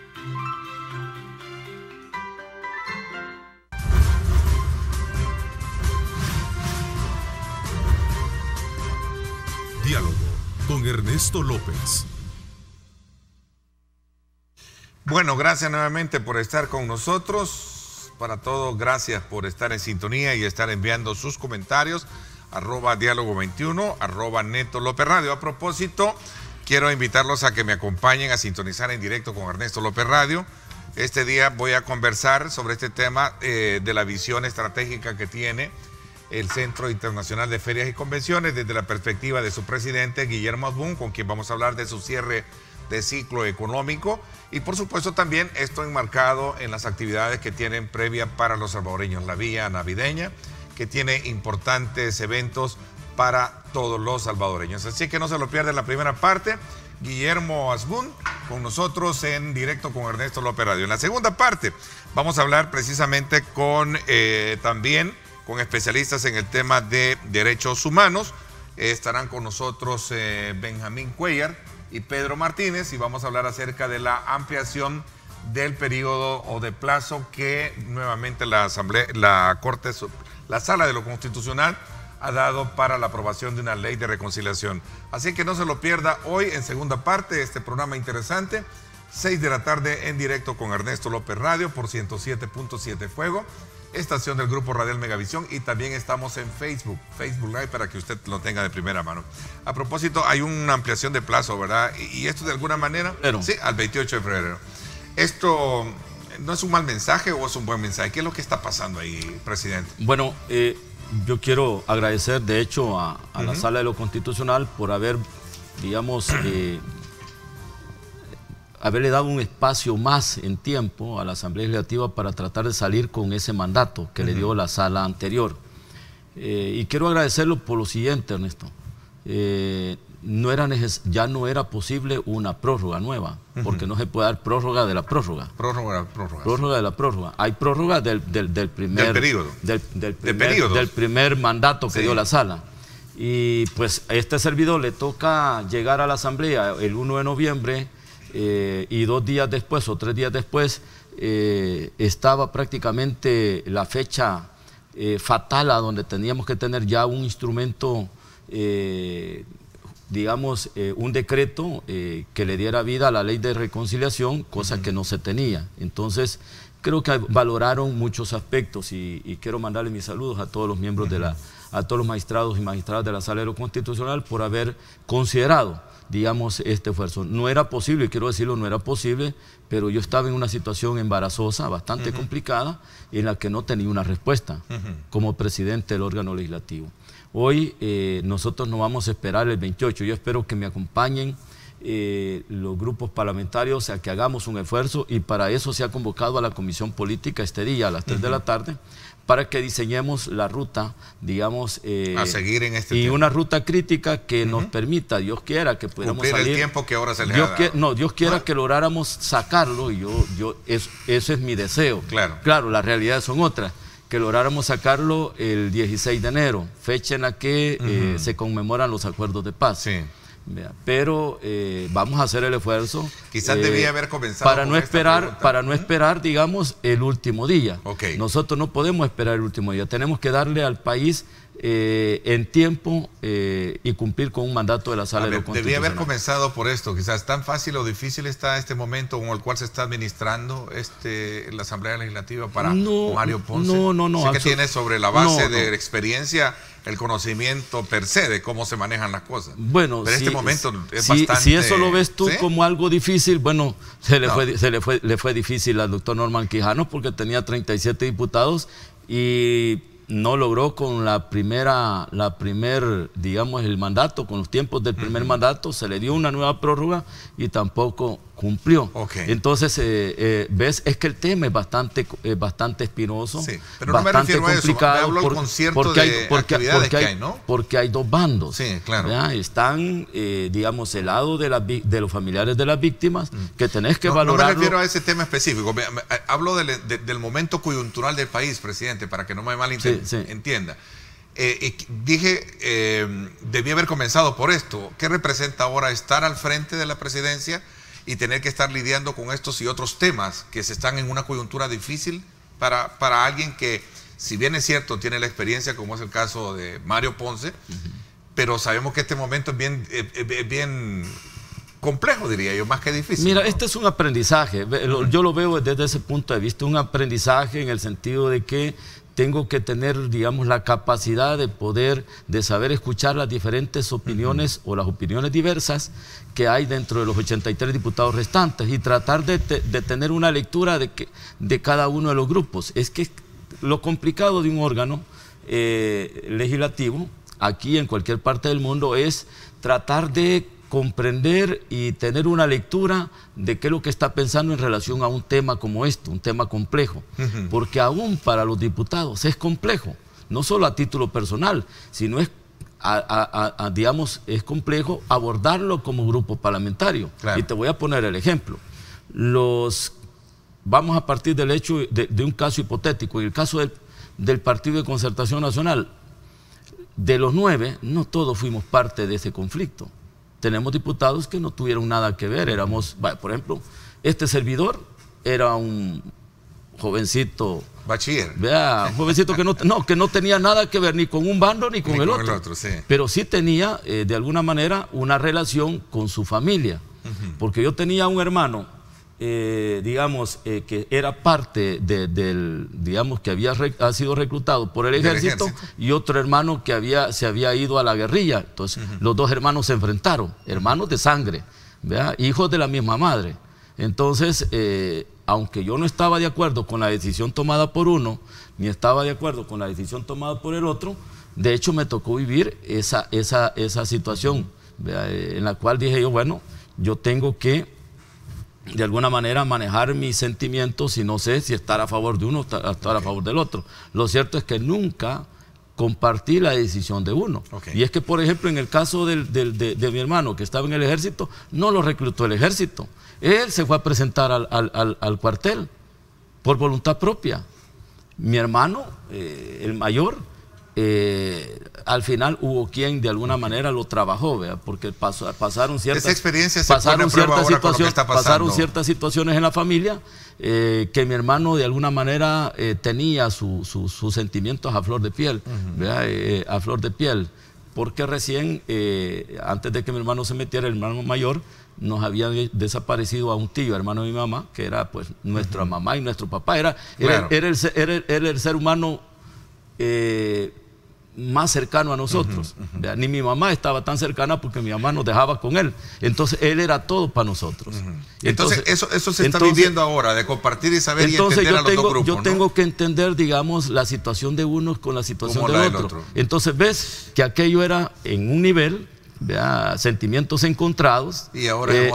Diálogo con Ernesto López. Bueno, gracias nuevamente por estar con nosotros para todos. Gracias por estar en sintonía y estar enviando sus comentarios. Arroba diálogo 21, arroba neto López Radio. A propósito, quiero invitarlos a que me acompañen a sintonizar en directo con Ernesto López Radio. Este día voy a conversar sobre este tema eh, de la visión estratégica que tiene el Centro Internacional de Ferias y Convenciones desde la perspectiva de su presidente Guillermo Azbun, con quien vamos a hablar de su cierre de ciclo económico y por supuesto también esto enmarcado en las actividades que tienen previa para los salvadoreños, la vía navideña, que tiene importantes eventos para todos los salvadoreños. Así que no se lo pierdan la primera parte. Guillermo Asgún con nosotros en directo con Ernesto López Radio. En la segunda parte vamos a hablar precisamente con eh, también con especialistas en el tema de derechos humanos. estarán con nosotros eh, Benjamín Cuellar, y Pedro Martínez y vamos a hablar acerca de la ampliación del periodo o de plazo que nuevamente la Asamblea, la Corte, la Sala de lo Constitucional ha dado para la aprobación de una ley de reconciliación. Así que no se lo pierda hoy en segunda parte de este programa interesante, 6 de la tarde en directo con Ernesto López Radio por 107.7 Fuego estación del Grupo Radial Megavisión y también estamos en Facebook, Facebook Live, para que usted lo tenga de primera mano. A propósito, hay una ampliación de plazo, ¿verdad? Y, esto de alguna manera, Pero, sí, al 28 de febrero. Esto no es un mal mensaje o es un buen mensaje. ¿Qué es lo que está pasando ahí, presidente? Bueno, eh, yo quiero agradecer, de hecho, a, la Sala de lo Constitucional por haber, digamos, eh, haberle dado un espacio más en tiempo a la Asamblea Legislativa para tratar de salir con ese mandato que le dio la sala anterior. Eh, y quiero agradecerlo por lo siguiente, Ernesto. Eh, no era ya no era posible una prórroga nueva, porque no se puede dar prórroga de la prórroga. Prórroga de la prórroga. Prórroga de la prórroga. Hay prórroga del, primer... Del Del, primer, mandato que dio la sala. Y pues a este servidor le toca llegar a la Asamblea el 1 de noviembre eh, y dos días después o tres días después eh, estaba prácticamente la fecha eh, fatal a donde teníamos que tener ya un instrumento, digamos, un decreto que le diera vida a la ley de reconciliación, cosa que no se tenía. Entonces, creo que valoraron muchos aspectos y, y, quiero mandarle mis saludos a todos los miembros de la, a todos los magistrados y magistradas de la Sala de lo Constitucional por haber considerado digamos, este esfuerzo. No era posible, quiero decirlo, no era posible, pero yo estaba en una situación embarazosa, bastante complicada, en la que no tenía una respuesta como presidente del órgano legislativo. Hoy eh, nosotros no vamos a esperar el 28, yo espero que me acompañen. Eh, los grupos parlamentarios sea que hagamos un esfuerzo y para eso se ha convocado a la Comisión Política este día a las 3 de la tarde para que diseñemos la ruta, digamos, eh, este y una ruta crítica que nos permita, Dios quiera, que podamos Cumplir el tiempo que ahora no, Dios quiera que lográramos sacarlo y yo, yo es, es mi deseo. Claro. Claro, las realidades son otras. Que lográramos sacarlo el 16 de enero, fecha en la que eh, se conmemoran los acuerdos de paz. Sí. Pero eh, vamos a hacer el esfuerzo. Quizás eh, haber comenzado. Para no esperar, para no esperar, digamos, el último día. Nosotros no podemos esperar el último día. Tenemos que darle al país eh, en tiempo eh, y cumplir con un mandato de la sala de de Debía haber comenzado por esto, quizás tan fácil o difícil está este momento con el cual se está administrando este, la Asamblea Legislativa para Mario Ponce. No, no, no. Sé que tiene sobre la base de experiencia el conocimiento per se de cómo se manejan las cosas. Bueno, pero este momento es si, si eso lo ves tú como algo difícil, bueno, [LAUGHS] se le se le le fue difícil al doctor Norman Quijano porque tenía 37 diputados y no logró con la primera, la primer, digamos, el mandato, con los tiempos del primer mandato, se le dio una nueva prórroga y tampoco cumplió. Entonces, eh, eh, ves, es que el tema es bastante, bastante espinoso, sí, pero no me complicado. A eso. porque hay, porque, hay, porque hay dos bandos. Sí, claro. Están, eh, digamos, el lado de, la, los familiares de las víctimas, mm. que tenés que valorar. No me refiero a ese tema específico. Hablo del, momento coyuntural del país, presidente, para que no me malentienda. entienda, dije, debí haber comenzado por esto. ¿Qué representa ahora estar al frente de la presidencia? y tener que estar lidiando con estos y otros temas que se están en una coyuntura difícil para, para alguien que, si bien es cierto, tiene la experiencia, como es el caso de Mario Ponce, pero sabemos que este momento es bien, eh, eh, bien complejo, diría yo, más que difícil. Mira, este es un aprendizaje, yo lo veo desde ese punto de vista, un aprendizaje en el sentido de que tengo que tener, digamos, la capacidad de poder, de saber escuchar las diferentes opiniones o las opiniones diversas que hay dentro de los 83 diputados restantes y tratar de, tener una lectura de, que, de cada uno de los grupos. Es que lo complicado de un órgano eh, legislativo, aquí en cualquier parte del mundo, es tratar de comprender y tener una lectura de qué es lo que está pensando en relación a un tema como este, un tema complejo, porque aún para los diputados es complejo, no solo a título personal, sino es, digamos, es complejo abordarlo como grupo parlamentario. Y te voy a poner el ejemplo. Los, vamos a partir del hecho de, un caso hipotético, y el caso del Partido de Concertación Nacional, de los nueve, no todos fuimos parte de ese conflicto tenemos diputados que no tuvieron nada que ver. Éramos, por ejemplo, este servidor era un jovencito. Bachiller. Vea, un jovencito que no, que no tenía nada que ver ni con un bando ni con, el, otro, Pero sí tenía, eh, de alguna manera, una relación con su familia. Porque yo tenía un hermano eh, digamos, eh, que era parte del, digamos, que había ha sido reclutado por el ejército, y otro hermano que había, se había ido a la guerrilla. Entonces, los dos hermanos se enfrentaron, hermanos de sangre, hijos de la misma madre. Entonces, eh, aunque yo no estaba de acuerdo con la decisión tomada por uno, ni estaba de acuerdo con la decisión tomada por el otro, de hecho me tocó vivir esa, esa, esa situación, en la cual dije yo, bueno, yo tengo que de alguna manera manejar mis sentimientos y no sé si estar a favor de uno o estar a favor del otro. Lo cierto es que nunca compartí la decisión de uno. Y es que, por ejemplo, en el caso de, mi hermano que estaba en el ejército, no lo reclutó el ejército. Él se fue a presentar al, cuartel por voluntad propia. Mi hermano, eh, el mayor, eh, al final hubo quien de alguna manera lo trabajó, ¿vea? porque pasaron ciertas, experiencias pasaron, ciertas situaciones, pasaron ciertas situaciones en la familia eh, que mi hermano de alguna manera eh, tenía sus sentimientos a flor de piel, a flor de piel, porque recién, antes de que mi hermano se metiera, el hermano mayor, nos había desaparecido a un tío, hermano de mi mamá, que era pues nuestra mamá y nuestro papá, era, el, ser humano... Eh, más cercano a nosotros. Ni mi mamá estaba tan cercana porque mi mamá nos dejaba con él. Entonces él era todo para nosotros. entonces, eso, eso se está viviendo ahora, de compartir y saber entonces y entender yo a los dos Yo tengo que entender, digamos, la situación de unos con la situación de otro. Entonces ves que aquello era en un nivel, sentimientos encontrados. Y ahora, eh,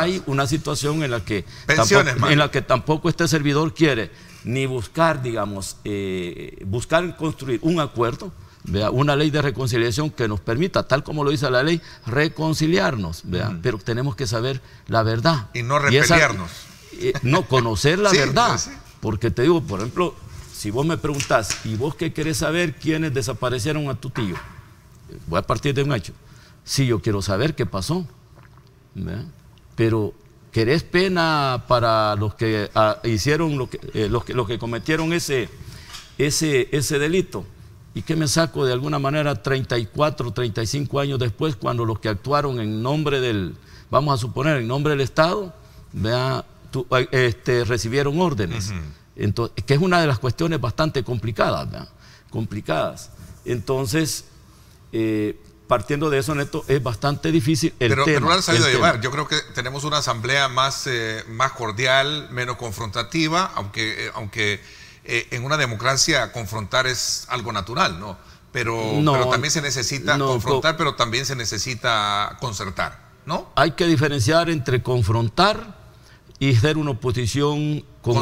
hay una situación en la que, tampoco, en la que tampoco este servidor quiere ni buscar, digamos, eh, buscar construir un acuerdo una ley de reconciliación que nos permita, tal como lo dice la ley, reconciliarnos, ¿vea? pero tenemos que saber la verdad. Y no repeliarnos. Eh, no, conocer la [LAUGHS] verdad. Pues Porque te digo, por ejemplo, si vos me preguntás, ¿y vos qué querés saber quiénes desaparecieron a tu tío? Voy a partir de un hecho. Sí, yo quiero saber qué pasó. Pero ¿querés pena para los que ah, hicieron, lo que, eh, los que, los que cometieron ese, ese, ese delito? ¿Y qué me saco de alguna manera 34, 35 años después cuando los que actuaron en nombre del, vamos a suponer, en nombre del Estado, eh, este, recibieron órdenes? Entonces, que es una de las cuestiones bastante complicadas, complicadas. Entonces, eh, partiendo de eso, Neto, es bastante difícil el pero, tema. Pero no han a llevar. Yo creo que tenemos una asamblea más, eh, cordial, menos confrontativa, aunque eh, en una democracia confrontar es algo natural, ¿no? Pero, también se necesita confrontar, pero también se necesita concertar, ¿no? Hay que diferenciar entre confrontar y ser una oposición con,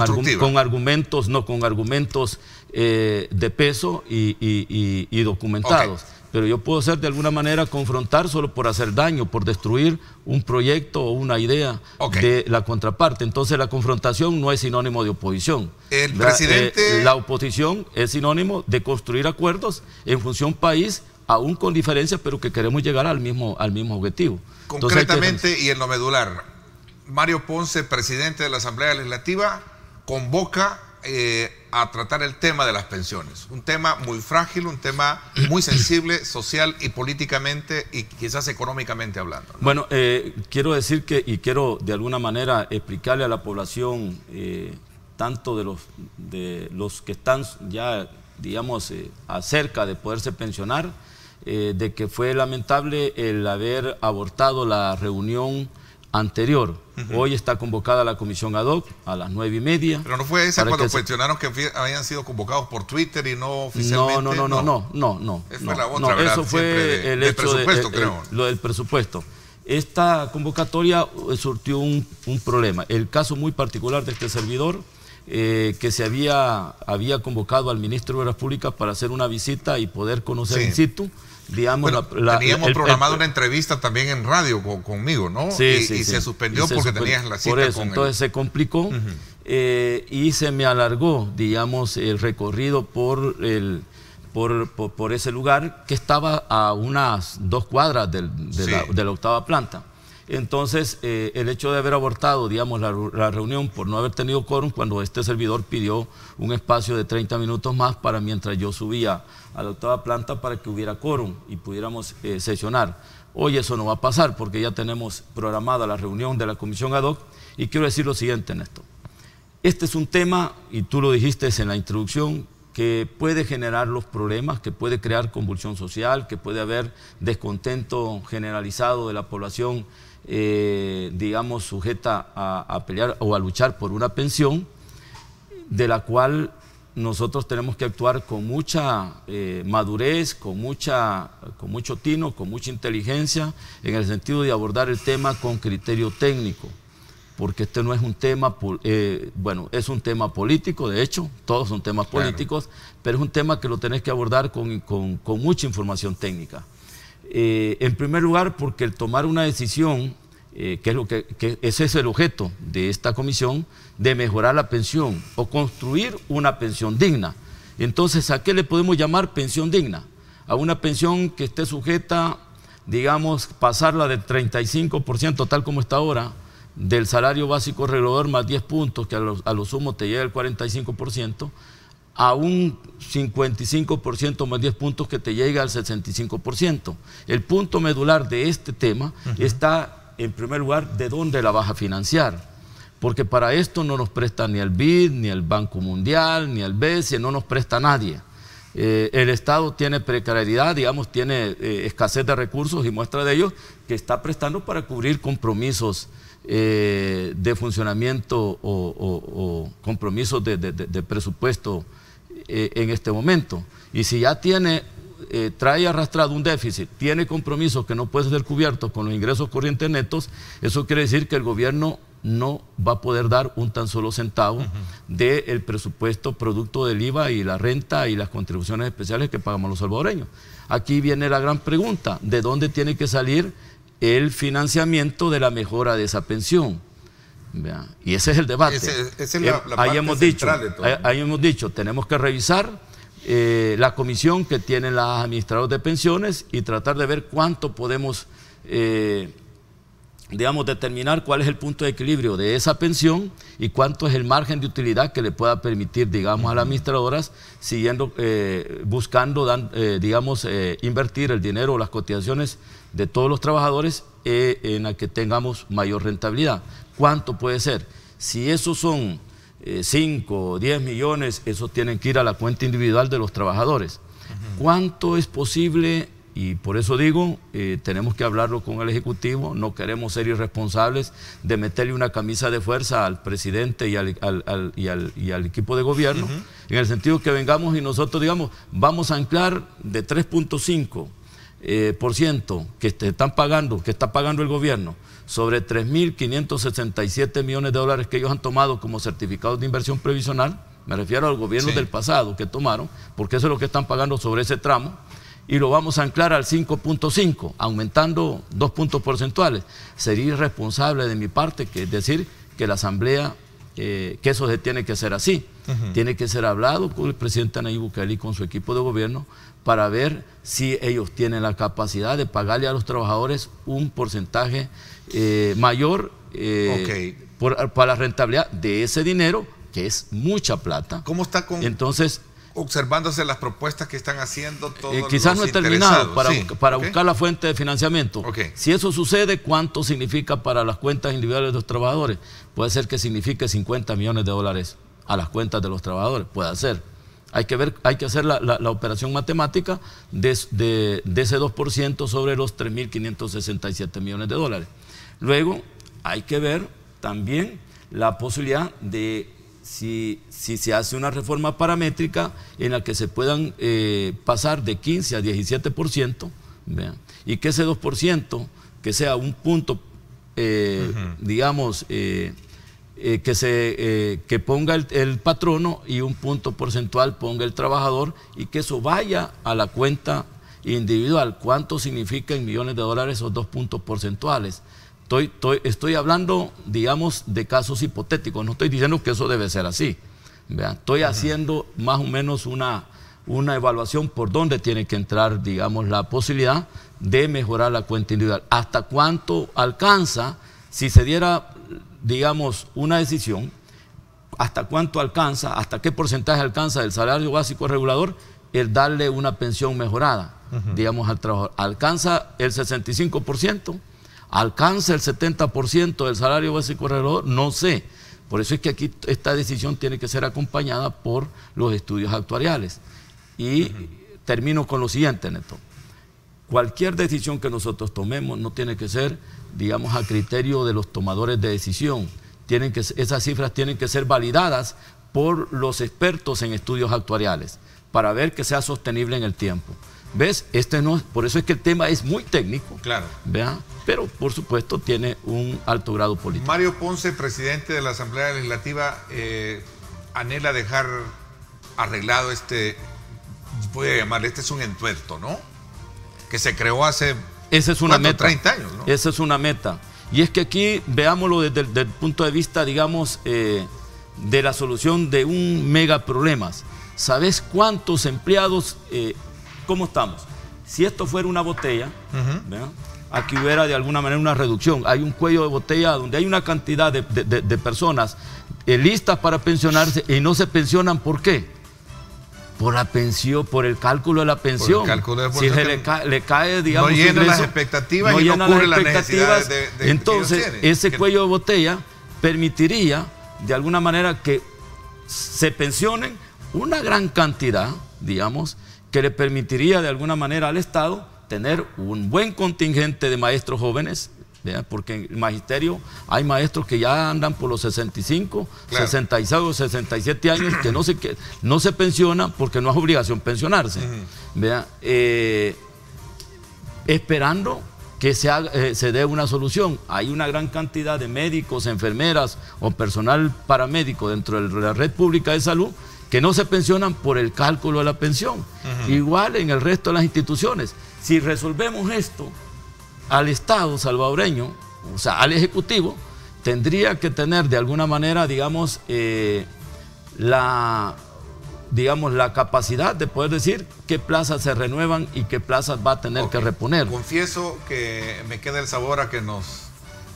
con argumentos, no, con argumentos eh, de peso y, documentados pero yo puedo ser de alguna manera confrontar solo por hacer daño, por destruir un proyecto o una idea de la contraparte. Entonces la confrontación no es sinónimo de oposición. El presidente... Eh, la oposición es sinónimo de construir acuerdos en función país, aún con diferencias, pero que queremos llegar al mismo, al mismo objetivo. Concretamente y en lo medular, Mario Ponce, presidente de la Asamblea Legislativa, convoca eh, a tratar el tema de las pensiones. Un tema muy frágil, un tema muy sensible social y políticamente y quizás económicamente hablando. Bueno, eh, quiero decir que, y quiero de alguna manera explicarle a la población, eh, tanto de los, de los que están ya, digamos, acerca de poderse pensionar, de que fue lamentable el haber abortado la reunión anterior. Hoy está convocada la comisión ad hoc a las nueve y media. Pero no fue esa cuando cuestionaron que habían sido convocados por Twitter y no oficialmente. No, no, no, no, no, no. no, la otra, eso fue el hecho presupuesto, creo. lo del presupuesto. Esta convocatoria eh, surtió un, problema. El caso muy particular de este servidor, eh, que se había, había convocado al ministro de Obras Públicas para hacer una visita y poder conocer el in situ teníamos programado una entrevista también en radio conmigo, ¿no? y, se suspendió porque tenías la cita. Por eso, entonces se complicó eh, y se me alargó, digamos, el recorrido por el por, por, ese lugar que estaba a unas dos cuadras de, la, octava planta. Entonces, eh, el hecho de haber abortado, digamos, la, reunión por no haber tenido quórum, cuando este servidor pidió un espacio de 30 minutos más para mientras yo subía a la octava planta para que hubiera quórum y pudiéramos eh, sesionar. Hoy eso no va a pasar porque ya tenemos programada la reunión de la comisión ad hoc y quiero decir lo siguiente, Néstor. Este es un tema, y tú lo dijiste en la introducción, que puede generar los problemas, que puede crear convulsión social, que puede haber descontento generalizado de la población, eh, digamos, sujeta a, pelear o a luchar por una pensión, de la cual nosotros tenemos que actuar con mucha eh, madurez, con mucho tino, con mucha inteligencia, en el sentido de abordar el tema con criterio técnico porque este no es un tema, eh, bueno, es un tema político, de hecho, todos son temas políticos, pero es un tema que lo tenés que abordar con, mucha información técnica. Eh, en primer lugar, porque el tomar una decisión, eh, que es lo que, ese es el objeto de esta comisión, de mejorar la pensión o construir una pensión digna. Entonces, ¿a qué le podemos llamar pensión digna? A una pensión que esté sujeta, digamos, pasarla del 35% tal como está ahora, del salario básico regulador más 10 puntos, que a lo, sumo te llega el 45%, a un 55% más 10 puntos que te llega al 65%. El punto medular de este tema está, en primer lugar, de dónde la vas a financiar porque para esto no nos presta ni el BID, ni el Banco Mundial, ni el BCE, no nos presta nadie. Eh, el Estado tiene precariedad, digamos, tiene eh, escasez de recursos y muestra de ello que está prestando para cubrir compromisos eh, de funcionamiento o, compromiso compromisos de, presupuesto eh, en este momento. Y si ya tiene, eh, trae arrastrado un déficit, tiene compromisos que no puede ser cubiertos con los ingresos corrientes netos, eso quiere decir que el gobierno no va a poder dar un tan solo centavo del presupuesto producto del IVA y la renta y las contribuciones especiales que pagamos los salvadoreños. Aquí viene la gran pregunta, ¿de dónde tiene que salir el financiamiento de la mejora de esa pensión. Y ese es el debate. Eh, ahí, hemos dicho, hemos dicho, tenemos que revisar eh, la comisión que tienen las administradoras de pensiones y tratar de ver cuánto podemos, eh, digamos, determinar cuál es el punto de equilibrio de esa pensión y cuánto es el margen de utilidad que le pueda permitir, digamos, a las administradoras, siguiendo, buscando, digamos, invertir el dinero o las cotizaciones de todos los trabajadores eh, en la que tengamos mayor rentabilidad. ¿Cuánto puede ser? Si esos son 5 eh, o 10 millones, esos tienen que ir a la cuenta individual de los trabajadores. ¿Cuánto es posible? Y por eso digo, eh, tenemos que hablarlo con el Ejecutivo, no queremos ser irresponsables de meterle una camisa de fuerza al presidente y al, y al equipo de gobierno, en el sentido que vengamos y nosotros digamos, vamos a anclar de 3.5 eh, por ciento que están pagando, que está pagando el gobierno, sobre 3.567 millones de dólares que ellos han tomado como certificados de inversión previsional, me refiero al gobierno del pasado que tomaron, porque eso es lo que están pagando sobre ese tramo, y lo vamos a anclar al 5.5, aumentando dos puntos porcentuales. Sería irresponsable de mi parte que decir que la Asamblea, eh, que eso tiene que ser así, tiene que ser hablado con el presidente Anaí Bukele con su equipo de gobierno para ver si ellos tienen la capacidad de pagarle a los trabajadores un porcentaje eh, mayor eh, para la rentabilidad de ese dinero, que es mucha plata. ¿Cómo está con... Entonces, observándose las propuestas que están haciendo eh, todos quizás no he terminado para, buscar la fuente de financiamiento si eso sucede cuánto significa para las cuentas individuales de los trabajadores puede ser que signifique 50 millones de dólares a las cuentas de los trabajadores puede ser hay que, ver, hay que hacer la, operación matemática de, de, ese 2% sobre los 3.567 millones de dólares. Luego, hay que ver también la posibilidad de si, se hace una reforma paramétrica en la que se puedan eh, pasar de 15 a 17%, ¿vean? y que ese 2%, que sea un punto, eh, digamos, eh, eh, que, se, eh, que ponga el, patrono y un punto porcentual ponga el trabajador y que eso vaya a la cuenta individual. ¿Cuánto significa en millones de dólares esos dos puntos porcentuales? Estoy, estoy, estoy hablando, digamos, de casos hipotéticos, no estoy diciendo que eso debe ser así. Estoy haciendo más o menos una, una evaluación por dónde tiene que entrar, digamos, la posibilidad de mejorar la cuenta individual. ¿Hasta cuánto alcanza? Si se diera digamos, una decisión, hasta cuánto alcanza, hasta qué porcentaje alcanza del salario básico regulador, el darle una pensión mejorada, digamos, al trabajador. Alcanza el 65%, alcanza el 70% del salario básico regulador, no sé. Por eso es que aquí esta decisión tiene que ser acompañada por los estudios actuariales. Y termino con lo siguiente, Neto. Cualquier decisión que nosotros tomemos no tiene que ser, digamos, a criterio de los tomadores de decisión. Tienen que, esas cifras tienen que ser validadas por los expertos en estudios actuariales para ver que sea sostenible en el tiempo. ¿Ves? Este no, por eso es que el tema es muy técnico. Claro. Pero por supuesto tiene un alto grado político. Mario Ponce, presidente de la Asamblea Legislativa, eh, anhela dejar arreglado este, voy a llamar, este es un entuerto, ¿no? que se creó hace Esa es una meta. 30 años. Esa es una meta. Y es que aquí veámoslo desde, el punto de vista, digamos, eh, de la solución de un mega problemas. ¿Sabes cuántos empleados, eh, cómo estamos? Si esto fuera una botella, aquí hubiera de alguna manera una reducción. Hay un cuello de botella donde hay una cantidad de, personas eh, listas para pensionarse y no se pensionan. ¿Por qué? por la pensión, por el cálculo de la pensión. si se le, cae, digamos, no llena las expectativas y no las De, entonces, ese cuello de botella permitiría, de alguna manera, que se pensionen una gran cantidad, digamos, que le permitiría, de alguna manera, al Estado tener un buen contingente de maestros jóvenes, porque en el magisterio hay maestros que ya andan por los 65, 66 o 67 años que no se, no se pensionan porque no es obligación pensionarse, eh, esperando que se, eh, se dé una solución. Hay una gran cantidad de médicos, enfermeras o personal paramédico dentro de la red pública de salud que no se pensionan por el cálculo de la pensión. Igual en el resto de las instituciones. Si resolvemos esto, al Estado salvadoreño, o sea, al Ejecutivo, tendría que tener de alguna manera, digamos, eh, la, digamos, la capacidad de poder decir qué plazas se renuevan y qué plazas va a tener que reponer. Confieso que me queda el sabor a que nos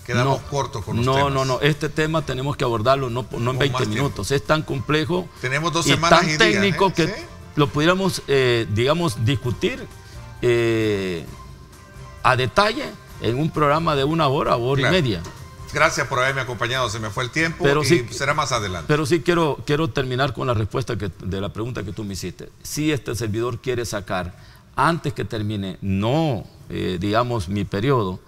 quedamos cortos con los No, no, no. Este tema tenemos que abordarlo no, en 20 minutos. Es tan complejo tenemos dos y tan técnico ¿eh? que lo pudiéramos, eh, digamos, discutir a detalle en un programa de una hora, hora y media. Gracias por haberme acompañado, se me fue el tiempo pero y sí, será más adelante. Pero sí quiero, quiero terminar con la respuesta de la pregunta que tú me hiciste. Si este servidor quiere sacar antes que termine, no eh, digamos mi periodo,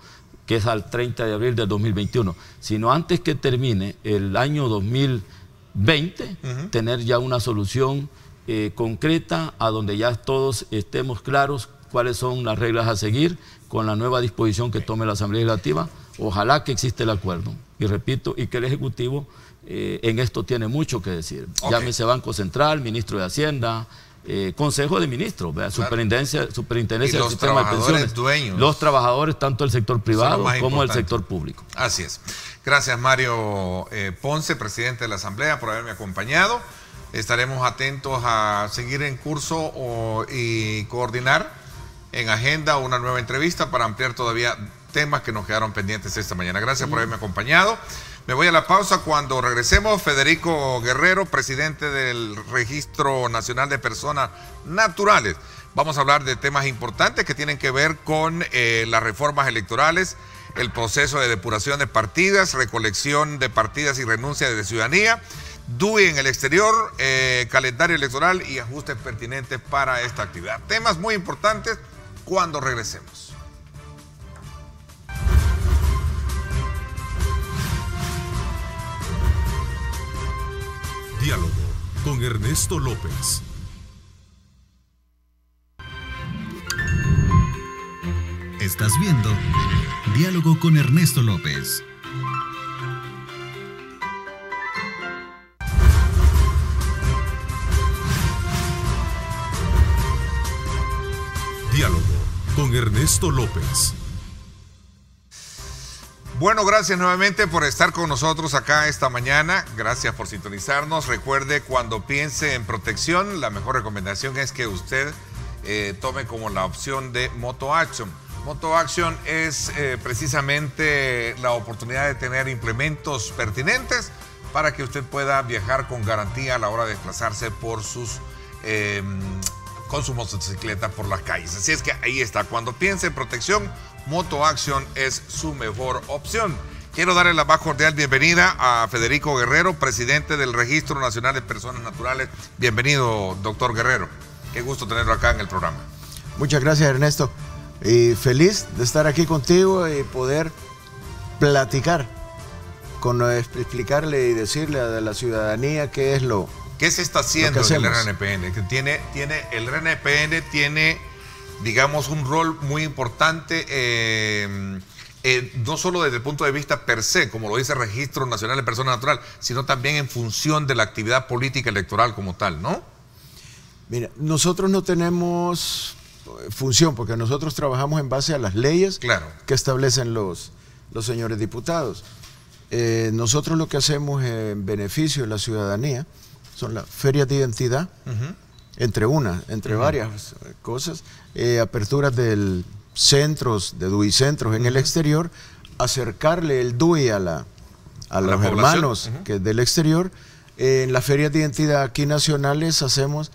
que es al 30 de abril del 2021, sino antes que termine el año 2020, tener ya una solución eh, concreta a donde ya todos estemos claros cuáles son las reglas a seguir con la nueva disposición que tome la Asamblea Legislativa. Ojalá que exista el acuerdo. Y repito, y que el Ejecutivo eh, en esto tiene mucho que decir. Llámese Banco Central, Ministro de Hacienda, eh, Consejo de Ministros, superintendencia, superintendencia del sistema de pensiones. Los trabajadores, tanto del sector privado como del sector público. Así es. Gracias, Mario eh, Ponce, presidente de la Asamblea, por haberme acompañado. Estaremos atentos a seguir en curso y coordinar en agenda una nueva entrevista para ampliar todavía temas que nos quedaron pendientes esta mañana. Gracias por haberme acompañado. Me voy a la pausa cuando regresemos. Federico Guerrero, presidente del Registro Nacional de Personas Naturales. Vamos a hablar de temas importantes que tienen que ver con eh, las reformas electorales, el proceso de depuración de partidas, recolección de partidas y renuncia de ciudadanía, DUI en el exterior, eh, calendario electoral y ajustes pertinentes para esta actividad. Temas muy importantes cuando regresemos. Diálogo con Ernesto López. Estás viendo Diálogo con Ernesto López. Diálogo con Ernesto López. Bueno, gracias nuevamente por estar con nosotros acá esta mañana. Gracias por sintonizarnos. Recuerde, cuando piense en protección, la mejor recomendación es que usted eh, tome como la opción de Moto Action. Moto Action es eh, precisamente la oportunidad de tener implementos pertinentes para que usted pueda viajar con garantía a la hora de desplazarse por sus em, con su motocicleta por las calles. Así es que ahí está. Cuando piense en protección, Moto Action es su mejor opción. Quiero darle la más cordial bienvenida a Federico Guerrero, presidente del Registro Nacional de Personas Naturales. Bienvenido, doctor Guerrero. Qué gusto tenerlo acá en el programa. Muchas gracias, Ernesto. Y feliz de estar aquí contigo y poder platicar, con explicarle y decirle a la ciudadanía qué es lo, ¿Qué se está haciendo en el RNPN? Que tiene, tiene, el RNPN tiene, digamos, un rol muy importante, eh, eh, no solo desde el punto de vista per se, como lo dice Registro Nacional de Personas Naturales, sino también en función de la actividad política electoral como tal, ¿no? Mira, nosotros no tenemos eh, función, porque nosotros trabajamos en base a las leyes que establecen los, los señores diputados. nosotros lo que hacemos en beneficio de la ciudadanía son las ferias de identidad, entre una, entre varias eh, cosas, eh, aperturas de centros, de DUI centros en el exterior, acercarle el DUI a, la, a, los hermanos que del exterior. Eh, en las ferias de identidad aquí nacionales hacemos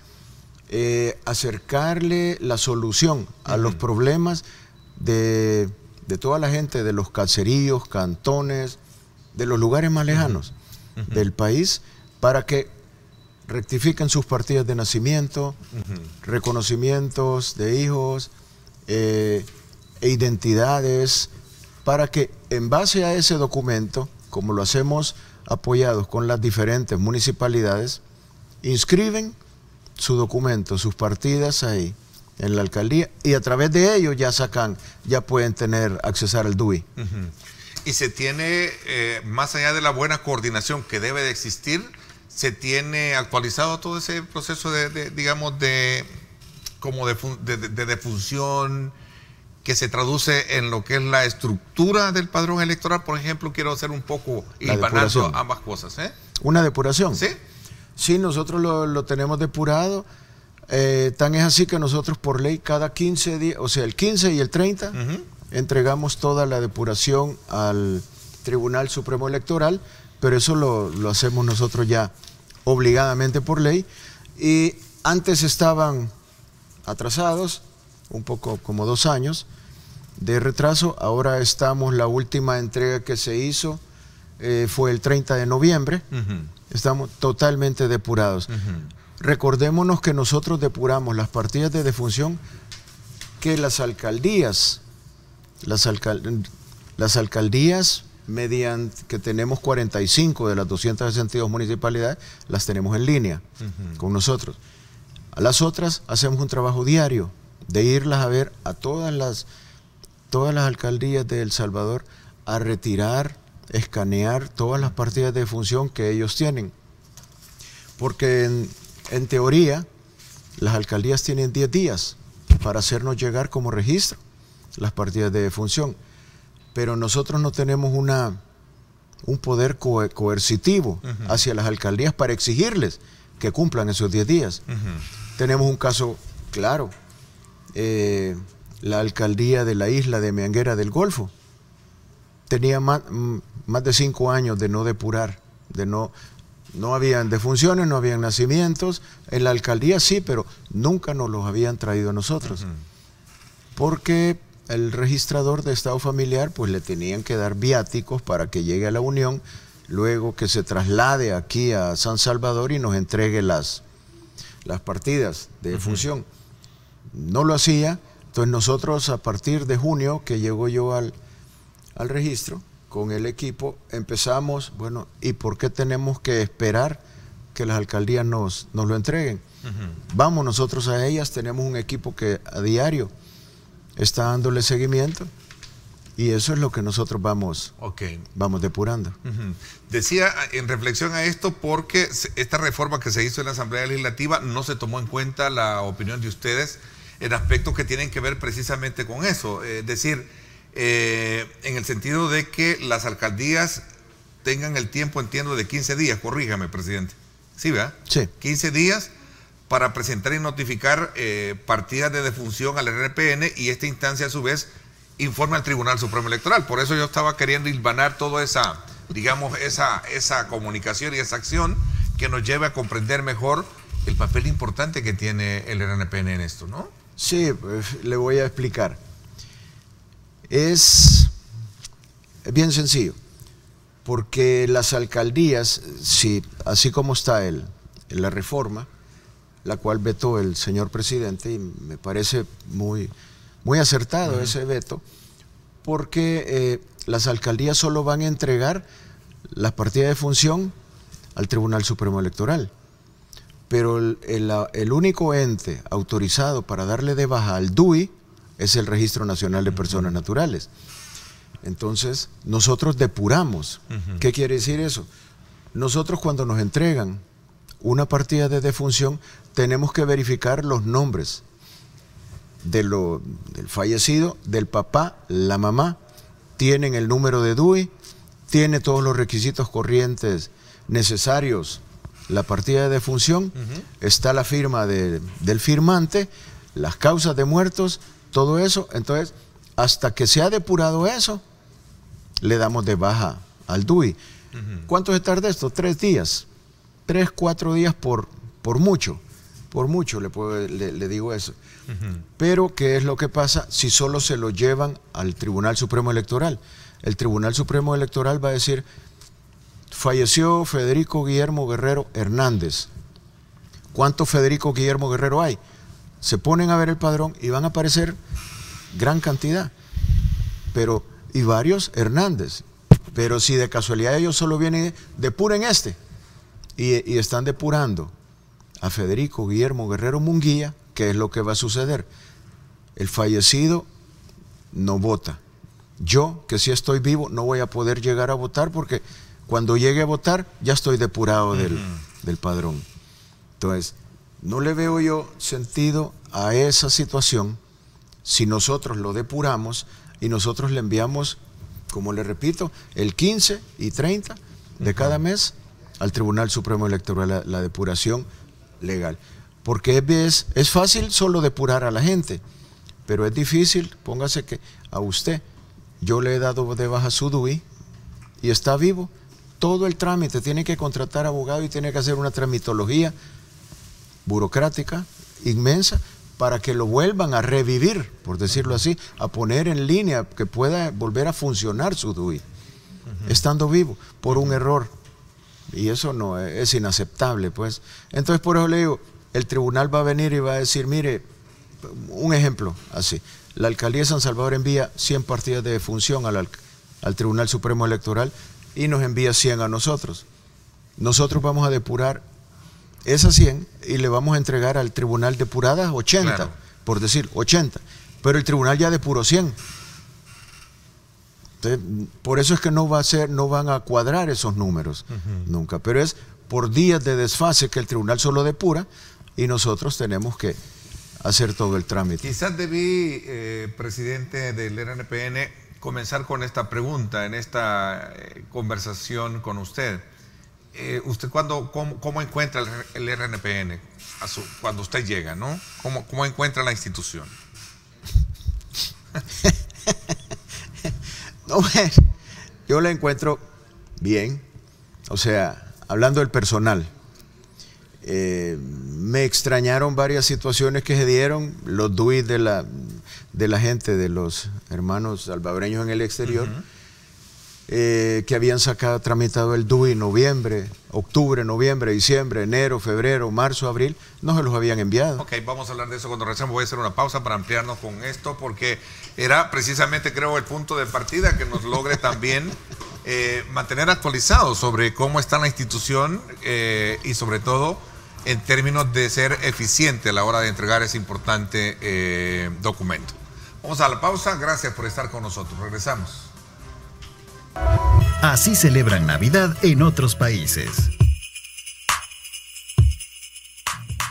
acercarle la solución a los problemas de, de, toda la gente, de los caseríos, cantones, de los lugares más lejanos del país, para que rectifiquen sus partidas de nacimiento, reconocimientos de hijos eh, e identidades, para que en base a ese documento, como lo hacemos apoyados con las diferentes municipalidades, inscriben su documento, sus partidas ahí en la alcaldía y a través de ellos ya sacan, ya pueden tener, accesar al DUI. Y se tiene, eh, más allá de la buena coordinación que debe de existir, se tiene actualizado todo ese proceso de, digamos, de como de, defunción que se traduce en lo que es la estructura del padrón electoral, por ejemplo, quiero hacer un poco ambas cosas. ¿eh? ¿Una depuración? Sí. Sí, nosotros lo, tenemos depurado. Eh, tan es así que nosotros por ley cada 15 días, o sea, el 15 y el 30, entregamos toda la depuración al Tribunal Supremo Electoral pero eso lo, hacemos nosotros ya obligadamente por ley. Y antes estaban atrasados, un poco como dos años de retraso. Ahora estamos, la última entrega que se hizo eh, fue el 30 de noviembre. Estamos totalmente depurados. Recordémonos que nosotros depuramos las partidas de defunción que las alcaldías, las alcaldías mediante que tenemos 45 de las 262 municipalidades, las tenemos en línea con nosotros. A las otras hacemos un trabajo diario de irlas a ver a todas las, todas las alcaldías de El Salvador a retirar, escanear todas las partidas de función que ellos tienen. Porque en, teoría las alcaldías tienen 10 días para hacernos llegar como registro las partidas de función pero nosotros no tenemos una, un poder coercitivo hacia las alcaldías para exigirles que cumplan esos 10 días. Tenemos un caso claro, eh, la alcaldía de la isla de Meanguera del Golfo tenía más, mm, de 5 años de no depurar, de no... No habían defunciones, no habían nacimientos. En la alcaldía sí, pero nunca nos los habían traído a nosotros. Porque el registrador de estado familiar, pues le tenían que dar viáticos para que llegue a la Unión, luego que se traslade aquí a San Salvador y nos entregue las, las partidas de función. No lo hacía, entonces nosotros a partir de junio que llegó yo al, al registro, con el equipo empezamos, bueno, ¿y por qué tenemos que esperar que las alcaldías nos, nos lo entreguen? Vamos nosotros a ellas, tenemos un equipo que a diario está dándole seguimiento. Y eso es lo que nosotros vamos, vamos depurando. Decía en reflexión a esto porque esta reforma que se hizo en la Asamblea Legislativa no se tomó en cuenta la opinión de ustedes en aspectos que tienen que ver precisamente con eso. Eh, es decir, eh, en el sentido de que las alcaldías tengan el tiempo, entiendo, de 15 días, corrígame, presidente. ¿Sí, verdad? Sí. 15 días para presentar y notificar eh, partidas de defunción al RNPN y esta instancia a su vez informa al Tribunal Supremo Electoral. Por eso yo estaba queriendo hilvanar toda esa, digamos, esa, comunicación y esa acción que nos lleve a comprender mejor el papel importante que tiene el RNPN en esto, ¿no? Sí, pues, le voy a explicar. Es bien sencillo, porque las alcaldías, si, así como está el, la reforma, la cual vetó el señor presidente y me parece muy, muy acertado ese veto, porque eh, las alcaldías solo van a entregar las partidas de función al Tribunal Supremo Electoral. Pero el, único ente autorizado para darle de baja al DUI es el Registro Nacional de Personas Naturales. Entonces, nosotros depuramos. ¿Qué quiere decir eso? Nosotros cuando nos entregan una partida de defunción, tenemos que verificar los nombres de lo, del fallecido, del papá, la mamá, tienen el número de DUI, tiene todos los requisitos corrientes necesarios, la partida de defunción, está la firma del firmante, las causas de muertos, todo eso. Entonces, hasta que se ha depurado eso, le damos de baja al DUI. ¿Cuánto se tarda esto? Tres días. Tres, cuatro días por, por mucho por mucho le, le, digo eso. Pero, ¿qué es lo que pasa si solo se lo llevan al Tribunal Supremo Electoral? El Tribunal Supremo Electoral va a decir, falleció Federico Guillermo Guerrero Hernández. ¿cuánto Federico Guillermo Guerrero hay? Se ponen a ver el padrón y van a aparecer gran cantidad. Pero, y varios Hernández. Pero si de casualidad ellos solo vienen, depuren este. y están depurando a Federico Guillermo Guerrero Munguía, ¿qué es lo que va a suceder? El fallecido no vota. Yo, que si estoy vivo, no voy a poder llegar a votar porque cuando llegue a votar ya estoy depurado del, padrón. Entonces, no le veo yo sentido a esa situación si nosotros lo depuramos y nosotros le enviamos, como le repito, el 15 y 30 de cada mes al Tribunal Supremo Electoral la depuración legal. Porque es, es fácil solo depurar a la gente, pero es difícil, póngase que a usted, yo le he dado de baja su DUI y está vivo. Todo el trámite, tiene que contratar abogado y tiene que hacer una tramitología burocrática inmensa para que lo vuelvan a revivir, por decirlo así, a poner en línea, que pueda volver a funcionar su DUI, estando vivo, por un error y eso no es, inaceptable, pues. Entonces, por eso le digo, el tribunal va a venir y va a decir, mire, un ejemplo así. La alcaldía de San Salvador envía 100 partidas de función al, Tribunal Supremo Electoral y nos envía 100 a nosotros. Nosotros vamos a depurar esas 100 y le vamos a entregar al tribunal depuradas 80, por decir, 80. Pero el tribunal ya depuró 100 por eso es que no, va a ser, no van a cuadrar esos números nunca, pero es por días de desfase que el tribunal solo depura y nosotros tenemos que hacer todo el trámite. Quizás debí, eh, presidente del RNPN, comenzar con esta pregunta en esta eh, conversación con usted. Eh, ¿Usted cuando, cómo, encuentra el, RNPN cuando usted llega, no? ¿Cómo, cómo encuentra la institución? [LAUGHS] [LAUGHS] yo la encuentro bien. O sea, hablando del personal, eh, me extrañaron varias situaciones que se dieron, los duits de la, de la gente, de los hermanos salvadoreños en el exterior. Eh, que habían sacado, tramitado el DUI en noviembre, octubre, noviembre, diciembre, enero, febrero, marzo, abril, no se los habían enviado. Ok, vamos a hablar de eso cuando regresemos. Voy a hacer una pausa para ampliarnos con esto, porque era precisamente, creo, el punto de partida que nos logre [LAUGHS] también eh, mantener actualizados sobre cómo está la institución eh, y sobre todo en términos de ser eficiente a la hora de entregar ese importante documento. Vamos a la pausa, gracias por estar con nosotros, regresamos. Así celebran Navidad en otros países.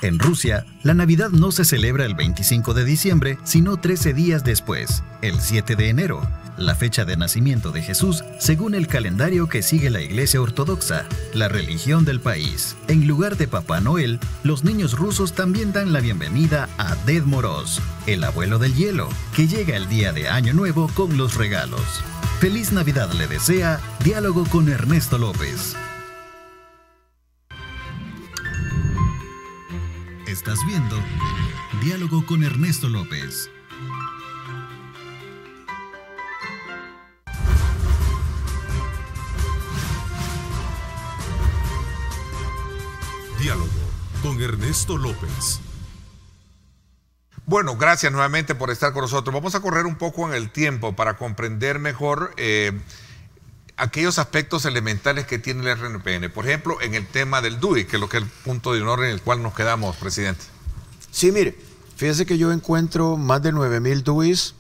En Rusia, la Navidad no se celebra el 25 de diciembre, sino 13 días después, el 7 de enero, la fecha de nacimiento de Jesús según el calendario que sigue la Iglesia Ortodoxa, la religión del país. En lugar de Papá Noel, los niños rusos también dan la bienvenida a Ded Moroz, el abuelo del hielo, que llega el día de Año Nuevo con los regalos. Feliz Navidad le desea Diálogo con Ernesto López. Estás viendo Diálogo con Ernesto López. Diálogo con Ernesto López. Bueno, gracias nuevamente por estar con nosotros. Vamos a correr un poco en el tiempo para comprender mejor eh, aquellos aspectos elementales que tiene el RNPN. Por ejemplo, en el tema del DUI, que es lo que es el punto de honor en el cual nos quedamos, presidente. Sí, mire, fíjese que yo encuentro más de mil DUIs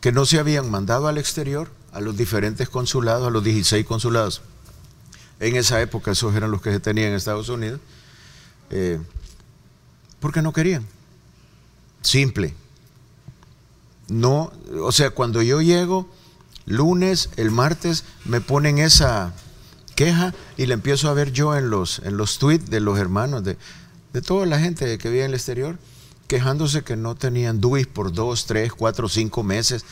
que no se habían mandado al exterior, a los diferentes consulados, a los 16 consulados. En esa época esos eran los que se tenían en Estados Unidos, eh, porque no querían Simple. No, o sea, cuando yo llego lunes, el martes, me ponen esa queja y la empiezo a ver yo en los, en los tweets de los hermanos, de, de toda la gente que vive en el exterior, quejándose que no tenían DUIs por dos, tres, cuatro, cinco meses.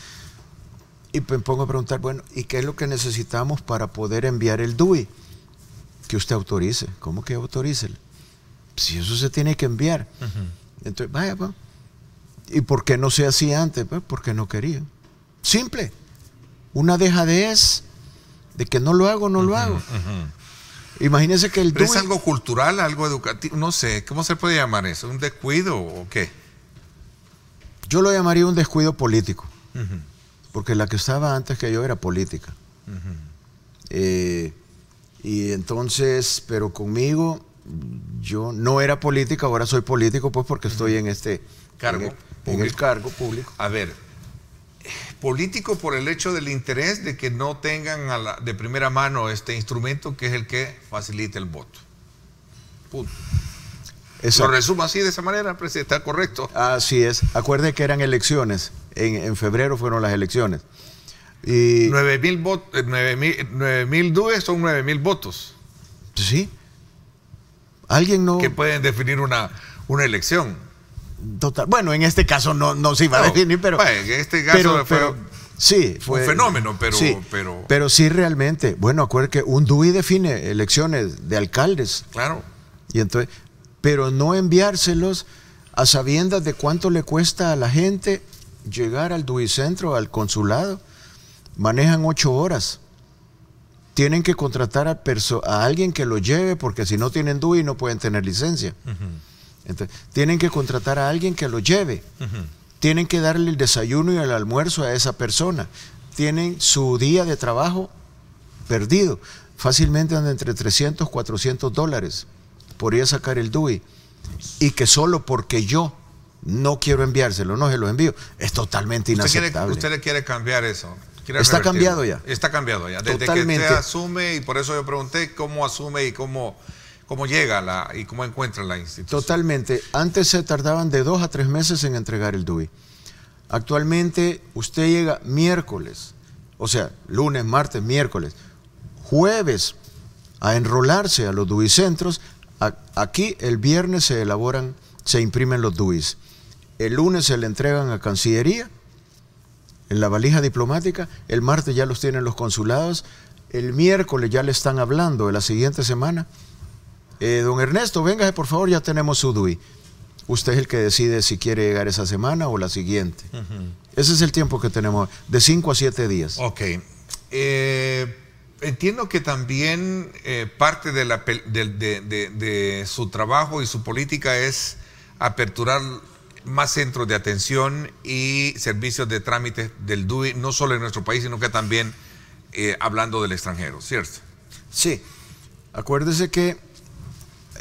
Y me pongo a preguntar, bueno, ¿y qué es lo que necesitamos para poder enviar el DUI? Que usted autorice. ¿Cómo que autorice? Si eso se tiene que enviar. Entonces, vaya, vamos. ¿Y por qué no se hacía antes? Pues porque no quería. Simple. Una dejadez de que no lo hago, no lo hago. Imagínese Imagínense que el Pero ¿Es algo cultural, algo educativo? No sé, ¿cómo se puede llamar eso? ¿Un descuido o qué? Yo lo llamaría un descuido político. Porque la que estaba antes que yo era política. Eh, y entonces, pero conmigo, yo no era política, ahora soy político, pues porque estoy en este cargo. E- el cargo público. A ver, político por el hecho del interés de que no tengan de primera mano este instrumento que es el que facilita el voto. Punto. Lo resumo así de esa manera, presidente, está correcto. Así es. Acuerde que eran elecciones. En, en febrero fueron las elecciones. Y... 9 mil votos, eh, mil son 9 mil votos. Sí. Alguien no. Que pueden definir una, una elección. Bueno, en este caso no, no se iba a definir, pero. Bueno, en este caso fue, sí, fue, un fenómeno, pero, pero. sí, realmente. Bueno, acuérdate que un DUI define elecciones de alcaldes. Claro. Y entonces, pero no enviárselos a sabiendas de cuánto le cuesta a la gente llegar al DUI centro, al consulado. Manejan ocho horas tienen que contratar a, a, alguien que lo lleve porque si no tienen DUI no pueden tener licencia tienen que contratar a alguien que lo lleve. Tienen que darle el desayuno y el almuerzo a esa persona. Tienen su día de trabajo perdido. Fácilmente anda entre 300, 400 dólares. Podría sacar el DUI. Y que solo porque yo no quiero enviárselo, no se lo envío. Es totalmente inaceptable. Usted, quiere, le quiere cambiar eso. Está cambiado ya. Está cambiado ya. Desde totalmente. que asume, y por eso yo pregunté cómo asume y cómo cómo llega la, y cómo encuentra la institución. Totalmente. Antes se tardaban de dos a tres meses en entregar el DUI. Actualmente usted llega miércoles, o sea, lunes, martes, miércoles, jueves a enrolarse a los DUI centros. aquí el viernes se elaboran, se imprimen los DUIs. El lunes se le entregan a Cancillería, en la valija diplomática, el martes ya los tienen los consulados, el miércoles ya le están hablando de la siguiente semana. Eh, don Ernesto, véngase por favor, ya tenemos su DUI. Usted es el que decide si quiere llegar esa semana o la siguiente. Ese es el tiempo que tenemos, de 5 a 7 días. Ok. Eh, entiendo que también eh, parte de, su trabajo y su política es aperturar más centros de atención y servicios de trámites del DUI, no solo en nuestro país, sino que también hablando del extranjero, ¿cierto? Sí. Acuérdese que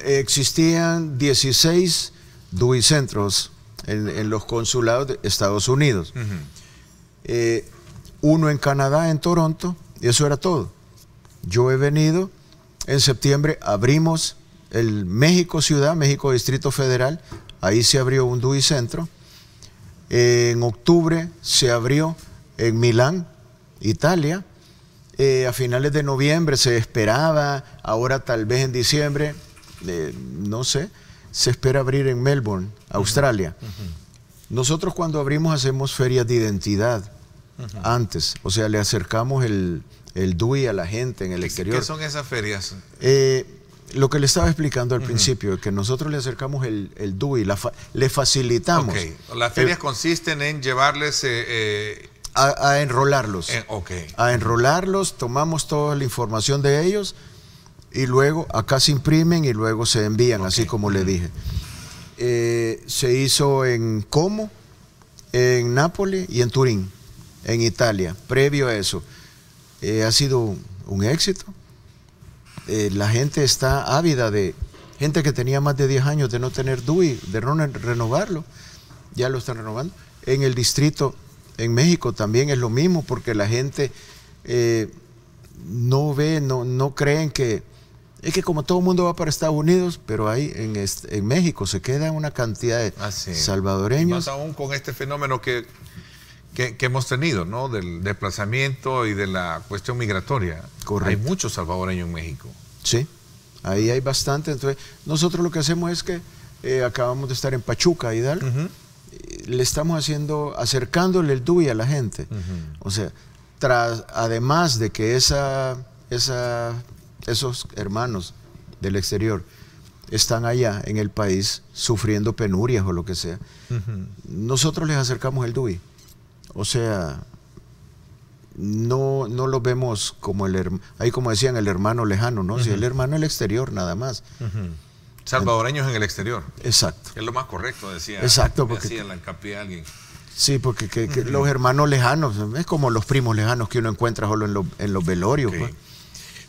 existían 16 duicentros en, en los consulados de Estados Unidos. Eh, uno en Canadá, en Toronto, y eso era todo. Yo he venido, en septiembre abrimos el México Ciudad, México Distrito Federal, ahí se abrió un Dui centro. en octubre se abrió en Milán, Italia. Eh, a finales de noviembre se esperaba, ahora tal vez en diciembre, no sé, se espera abrir en Melbourne, Australia. Nosotros cuando abrimos hacemos ferias de identidad antes, o sea, le acercamos el, el DUI a la gente en el exterior. ¿Qué son esas ferias? Eh, lo que le estaba explicando al principio, que nosotros le acercamos el, el DUI, le facilitamos. Las ferias eh, consisten en llevarles... Eh, a, enrolarlos. A enrolarlos, tomamos toda la información de ellos y luego acá se imprimen y luego se envían, así como le dije. Eh, se hizo en Como, en Nápoles y en Turín, en Italia, previo a eso. Eh, ha sido un éxito. Eh, la gente está ávida de gente que tenía más de 10 años de no tener DUI, de no renovarlo, ya lo están renovando. En el distrito, en México también es lo mismo, porque la gente no ve, no, no creen que es que como todo el mundo va para Estados Unidos, pero ahí en, México se queda una cantidad de ah, salvadoreños. Y más aún con este fenómeno que, hemos tenido, ¿no? Del desplazamiento y de la cuestión migratoria. Correcto. Hay muchos salvadoreños en México. Sí, ahí hay bastante. Entonces, nosotros lo que hacemos es que eh, acabamos de estar en Pachuca, ¿y tal? Le estamos haciendo, acercándole el DUI a la gente. O sea, tras, además de que esa, esa esos hermanos del exterior están allá en el país sufriendo penurias o lo que sea. Nosotros les acercamos el DUI. O sea, no, no lo vemos como el ahí como decían, el hermano lejano, ¿no? Si el hermano el exterior nada más. Salvadoreños en el exterior. Exacto. Es lo más correcto, decía. Exacto, porque Sí, porque los hermanos lejanos, es como los primos lejanos que uno encuentra solo en, los velorios. Pues.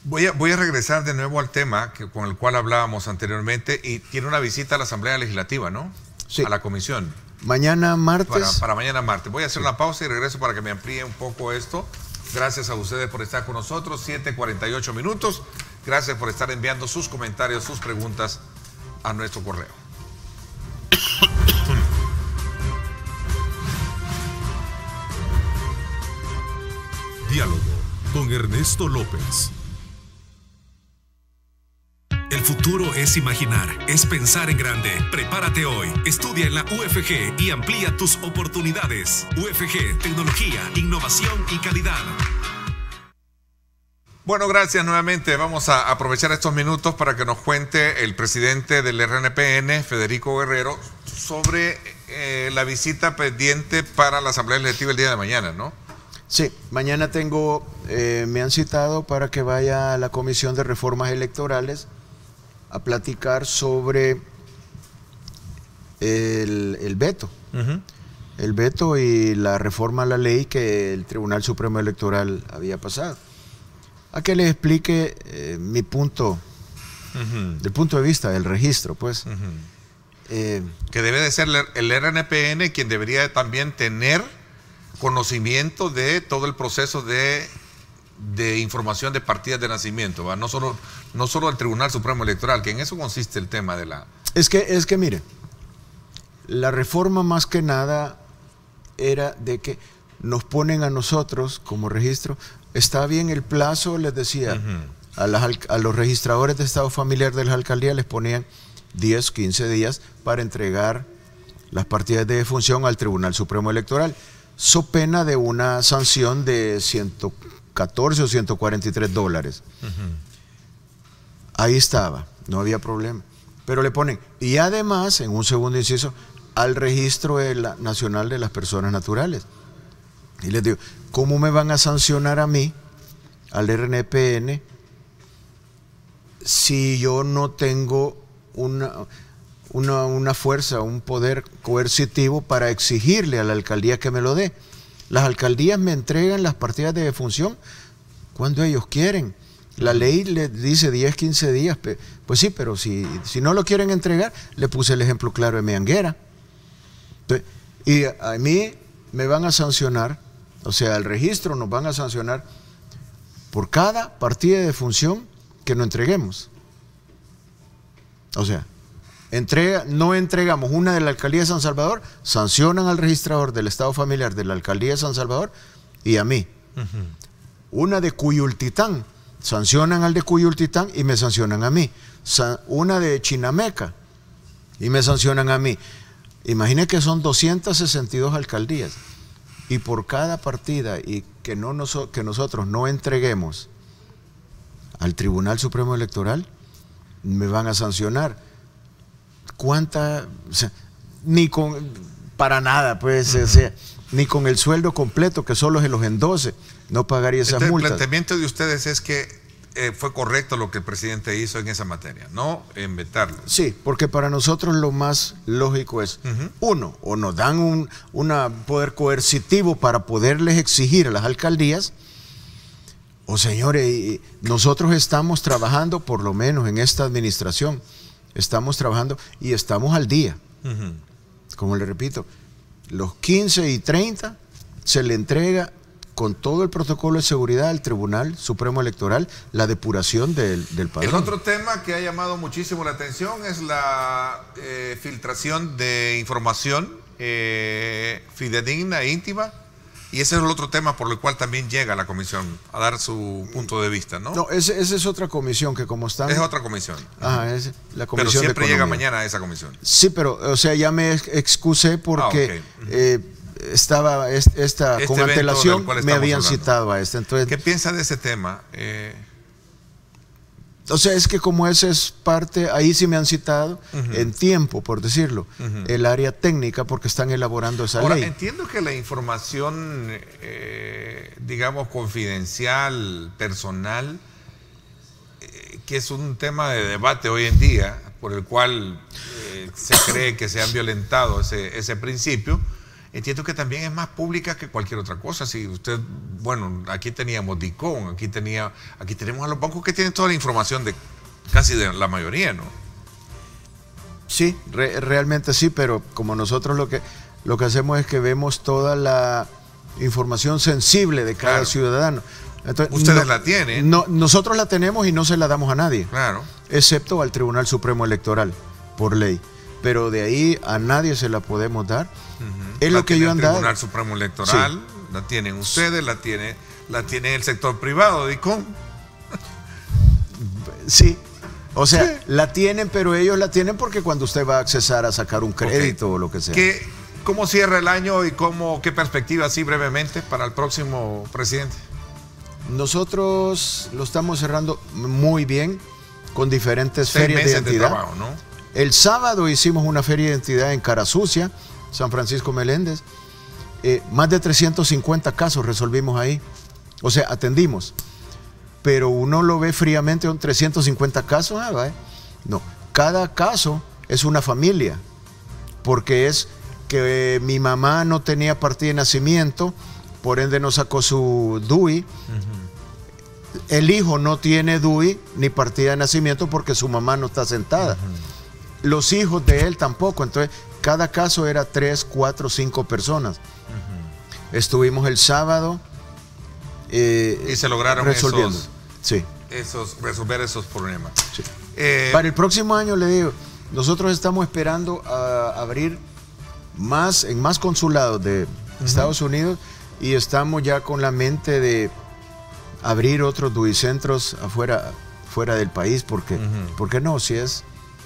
Voy a, regresar de nuevo al tema con el cual hablábamos anteriormente y tiene una visita a la Asamblea Legislativa, ¿no? Sí. A la comisión. Mañana martes. Para, mañana martes. Voy a hacer una pausa y regreso para que me amplíe un poco esto. Gracias a ustedes por estar con nosotros. 7.48 minutos. Gracias por estar enviando sus comentarios, sus preguntas a nuestro correo. Diálogo con Ernesto López. El futuro es imaginar, es pensar en grande. Prepárate hoy, estudia en la UFG y amplía tus oportunidades. UFG, tecnología, innovación y calidad. Bueno, gracias nuevamente. Vamos a aprovechar estos minutos para que nos cuente el presidente del RNPN, Federico Guerrero, sobre eh, la visita pendiente para la Asamblea Legislativa el día de mañana, ¿no? Sí, mañana tengo, eh, me han citado para que vaya a la Comisión de Reformas Electorales a platicar sobre el, veto. El veto y la reforma a la ley que el Tribunal Supremo Electoral había pasado. A que le explique eh, mi punto, del punto de vista del registro, pues. Eh, que debe de ser el RNPN quien debería también tener conocimiento de todo el proceso de de información de partidas de nacimiento, no solo no solo al Tribunal Supremo Electoral, que en eso consiste el tema de la Es que es que mire, la reforma más que nada era de que nos ponen a nosotros como registro, está bien el plazo, les decía, a, a los registradores de estado familiar de las alcaldías les ponían 10, 15 días para entregar las partidas de función al Tribunal Supremo Electoral, so pena de una sanción de 140 14 o 143 dólares. Ahí estaba, no había problema. Pero le ponen, y además, en un segundo inciso, al registro nacional de las personas naturales. Y les digo, ¿cómo me van a sancionar a mí, al RNPN, si yo no tengo una, una fuerza, un poder coercitivo para exigirle a la alcaldía que me lo dé? Las alcaldías me entregan las partidas de defunción cuando ellos quieren. La ley le dice 10, 15 días. Pues sí, pero si, no lo quieren entregar, le puse el ejemplo claro de Meanguera. Y a mí me van a sancionar, o sea, al registro nos van a sancionar por cada partida de función que no entreguemos. O sea, no entregamos una de la alcaldía de San Salvador, sancionan al registrador del Estado Familiar de la alcaldía de San Salvador y a mí. Una de Cuyultitán, sancionan al de Cuyultitán y me sancionan a mí. una de Chinameca y me sancionan a mí. Imagine que son 262 alcaldías y por cada partida y que, no que nosotros no entreguemos al Tribunal Supremo Electoral, me van a sancionar ¿Cuánta? ni con, para nada, pues, ni con el sueldo completo, que solo se los endose, no pagaría esa este multa. El planteamiento de ustedes es que eh, fue correcto lo que el presidente hizo en esa materia, no inventarlo. Sí, porque para nosotros lo más lógico es, uno, o nos dan un poder coercitivo para poderles exigir a las alcaldías, o señores, nosotros estamos trabajando, por lo menos en esta administración, estamos trabajando y estamos al día. Como le repito, los 15 y 30 se le entrega con todo el protocolo de seguridad al Tribunal Supremo Electoral la depuración del, país. El otro tema que ha llamado muchísimo la atención es la eh, filtración de información eh, fidedigna e íntima y ese es el otro tema por el cual también llega la comisión a dar su punto de vista, ¿no? No, esa es otra comisión que como está... Es otra comisión. Ajá, es la comisión Pero siempre llega mañana a esa comisión. Sí, pero, o sea, ya me excusé porque... Ah, eh, estaba esta, este con antelación me habían citado a esta. Entonces, ¿Qué piensa de ese tema? Eh... O sea, es que como esa es parte, ahí sí me han citado en tiempo, por decirlo, el área técnica porque están elaborando esa Ahora, ley. Entiendo que la información, eh, digamos, confidencial, personal, eh, que es un tema de debate hoy en día, por el cual eh, se cree que se han violentado ese, ese principio, entiendo que también es más pública que cualquier otra cosa. Si usted, bueno, aquí teníamos DICON, aquí, tenía, aquí tenemos a los bancos que tienen toda la información de casi de la mayoría, ¿no? Sí, realmente sí, pero como nosotros lo que, lo que hacemos es que vemos toda la información sensible de cada ciudadano. Ustedes la tienen. nosotros la tenemos y no se la damos a nadie. Claro. Excepto al Tribunal Supremo Electoral, por ley pero de ahí a nadie se la podemos dar. Es lo que yo andaba. El Tribunal Supremo Electoral la tienen ustedes, la tiene, la tiene el sector privado, DICOM. Sí. O sea, la tienen, pero ellos la tienen porque cuando usted va a accesar a sacar un crédito o lo que sea. ¿Cómo cierra el año y cómo, qué perspectiva así brevemente para el próximo presidente? Nosotros lo estamos cerrando muy bien con diferentes Seis ferias de, de trabajo, ¿no? El sábado hicimos una feria de identidad en Cara Sucia, San Francisco Meléndez. Eh, más de 350 casos resolvimos ahí. O sea, atendimos. Pero uno lo ve fríamente, son 350 casos. Ah, eh. no, cada caso es una familia. Porque es que eh, mi mamá no tenía partida de nacimiento, por ende no sacó su DUI. El hijo no tiene DUI ni partida de nacimiento porque su mamá no está sentada los hijos de él tampoco. Entonces, cada caso era tres, cuatro, cinco personas. Estuvimos el sábado. Eh, y se lograron resolviendo. esos, resolver esos problemas. Eh, Para el próximo año, le digo, nosotros estamos esperando a abrir más en más consulados de Estados Unidos y estamos ya con la mente de abrir otros duicentros afuera fuera del país porque porque no si es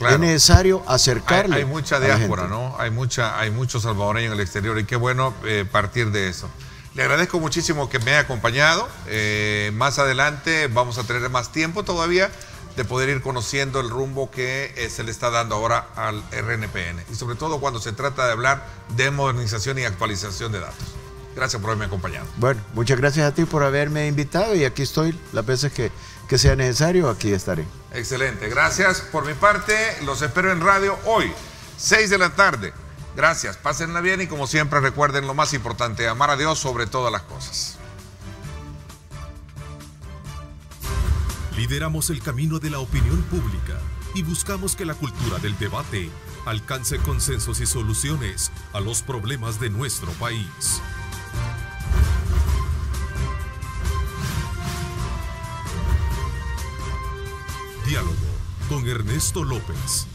es necesario acercarle. Hay, mucha diáspora, ¿no? Hay, mucha, hay en el exterior y qué bueno eh, partir de eso. Le agradezco muchísimo que me haya acompañado. Eh, más adelante vamos a tener más tiempo todavía de poder ir conociendo el rumbo que eh, se le está dando ahora al RNPN y sobre todo cuando se trata de hablar de modernización y actualización de datos. Gracias por haberme acompañado. Bueno, muchas gracias a ti por haberme invitado y aquí estoy las veces que que sea necesario, aquí estaré. Excelente, gracias por mi parte, los espero en radio hoy, 6 de la tarde. Gracias, pásenla bien y como siempre recuerden lo más importante, amar a Dios sobre todas las cosas. Lideramos el camino de la opinión pública y buscamos que la cultura del debate alcance consensos y soluciones a los problemas de nuestro país. diálogo con Ernesto López.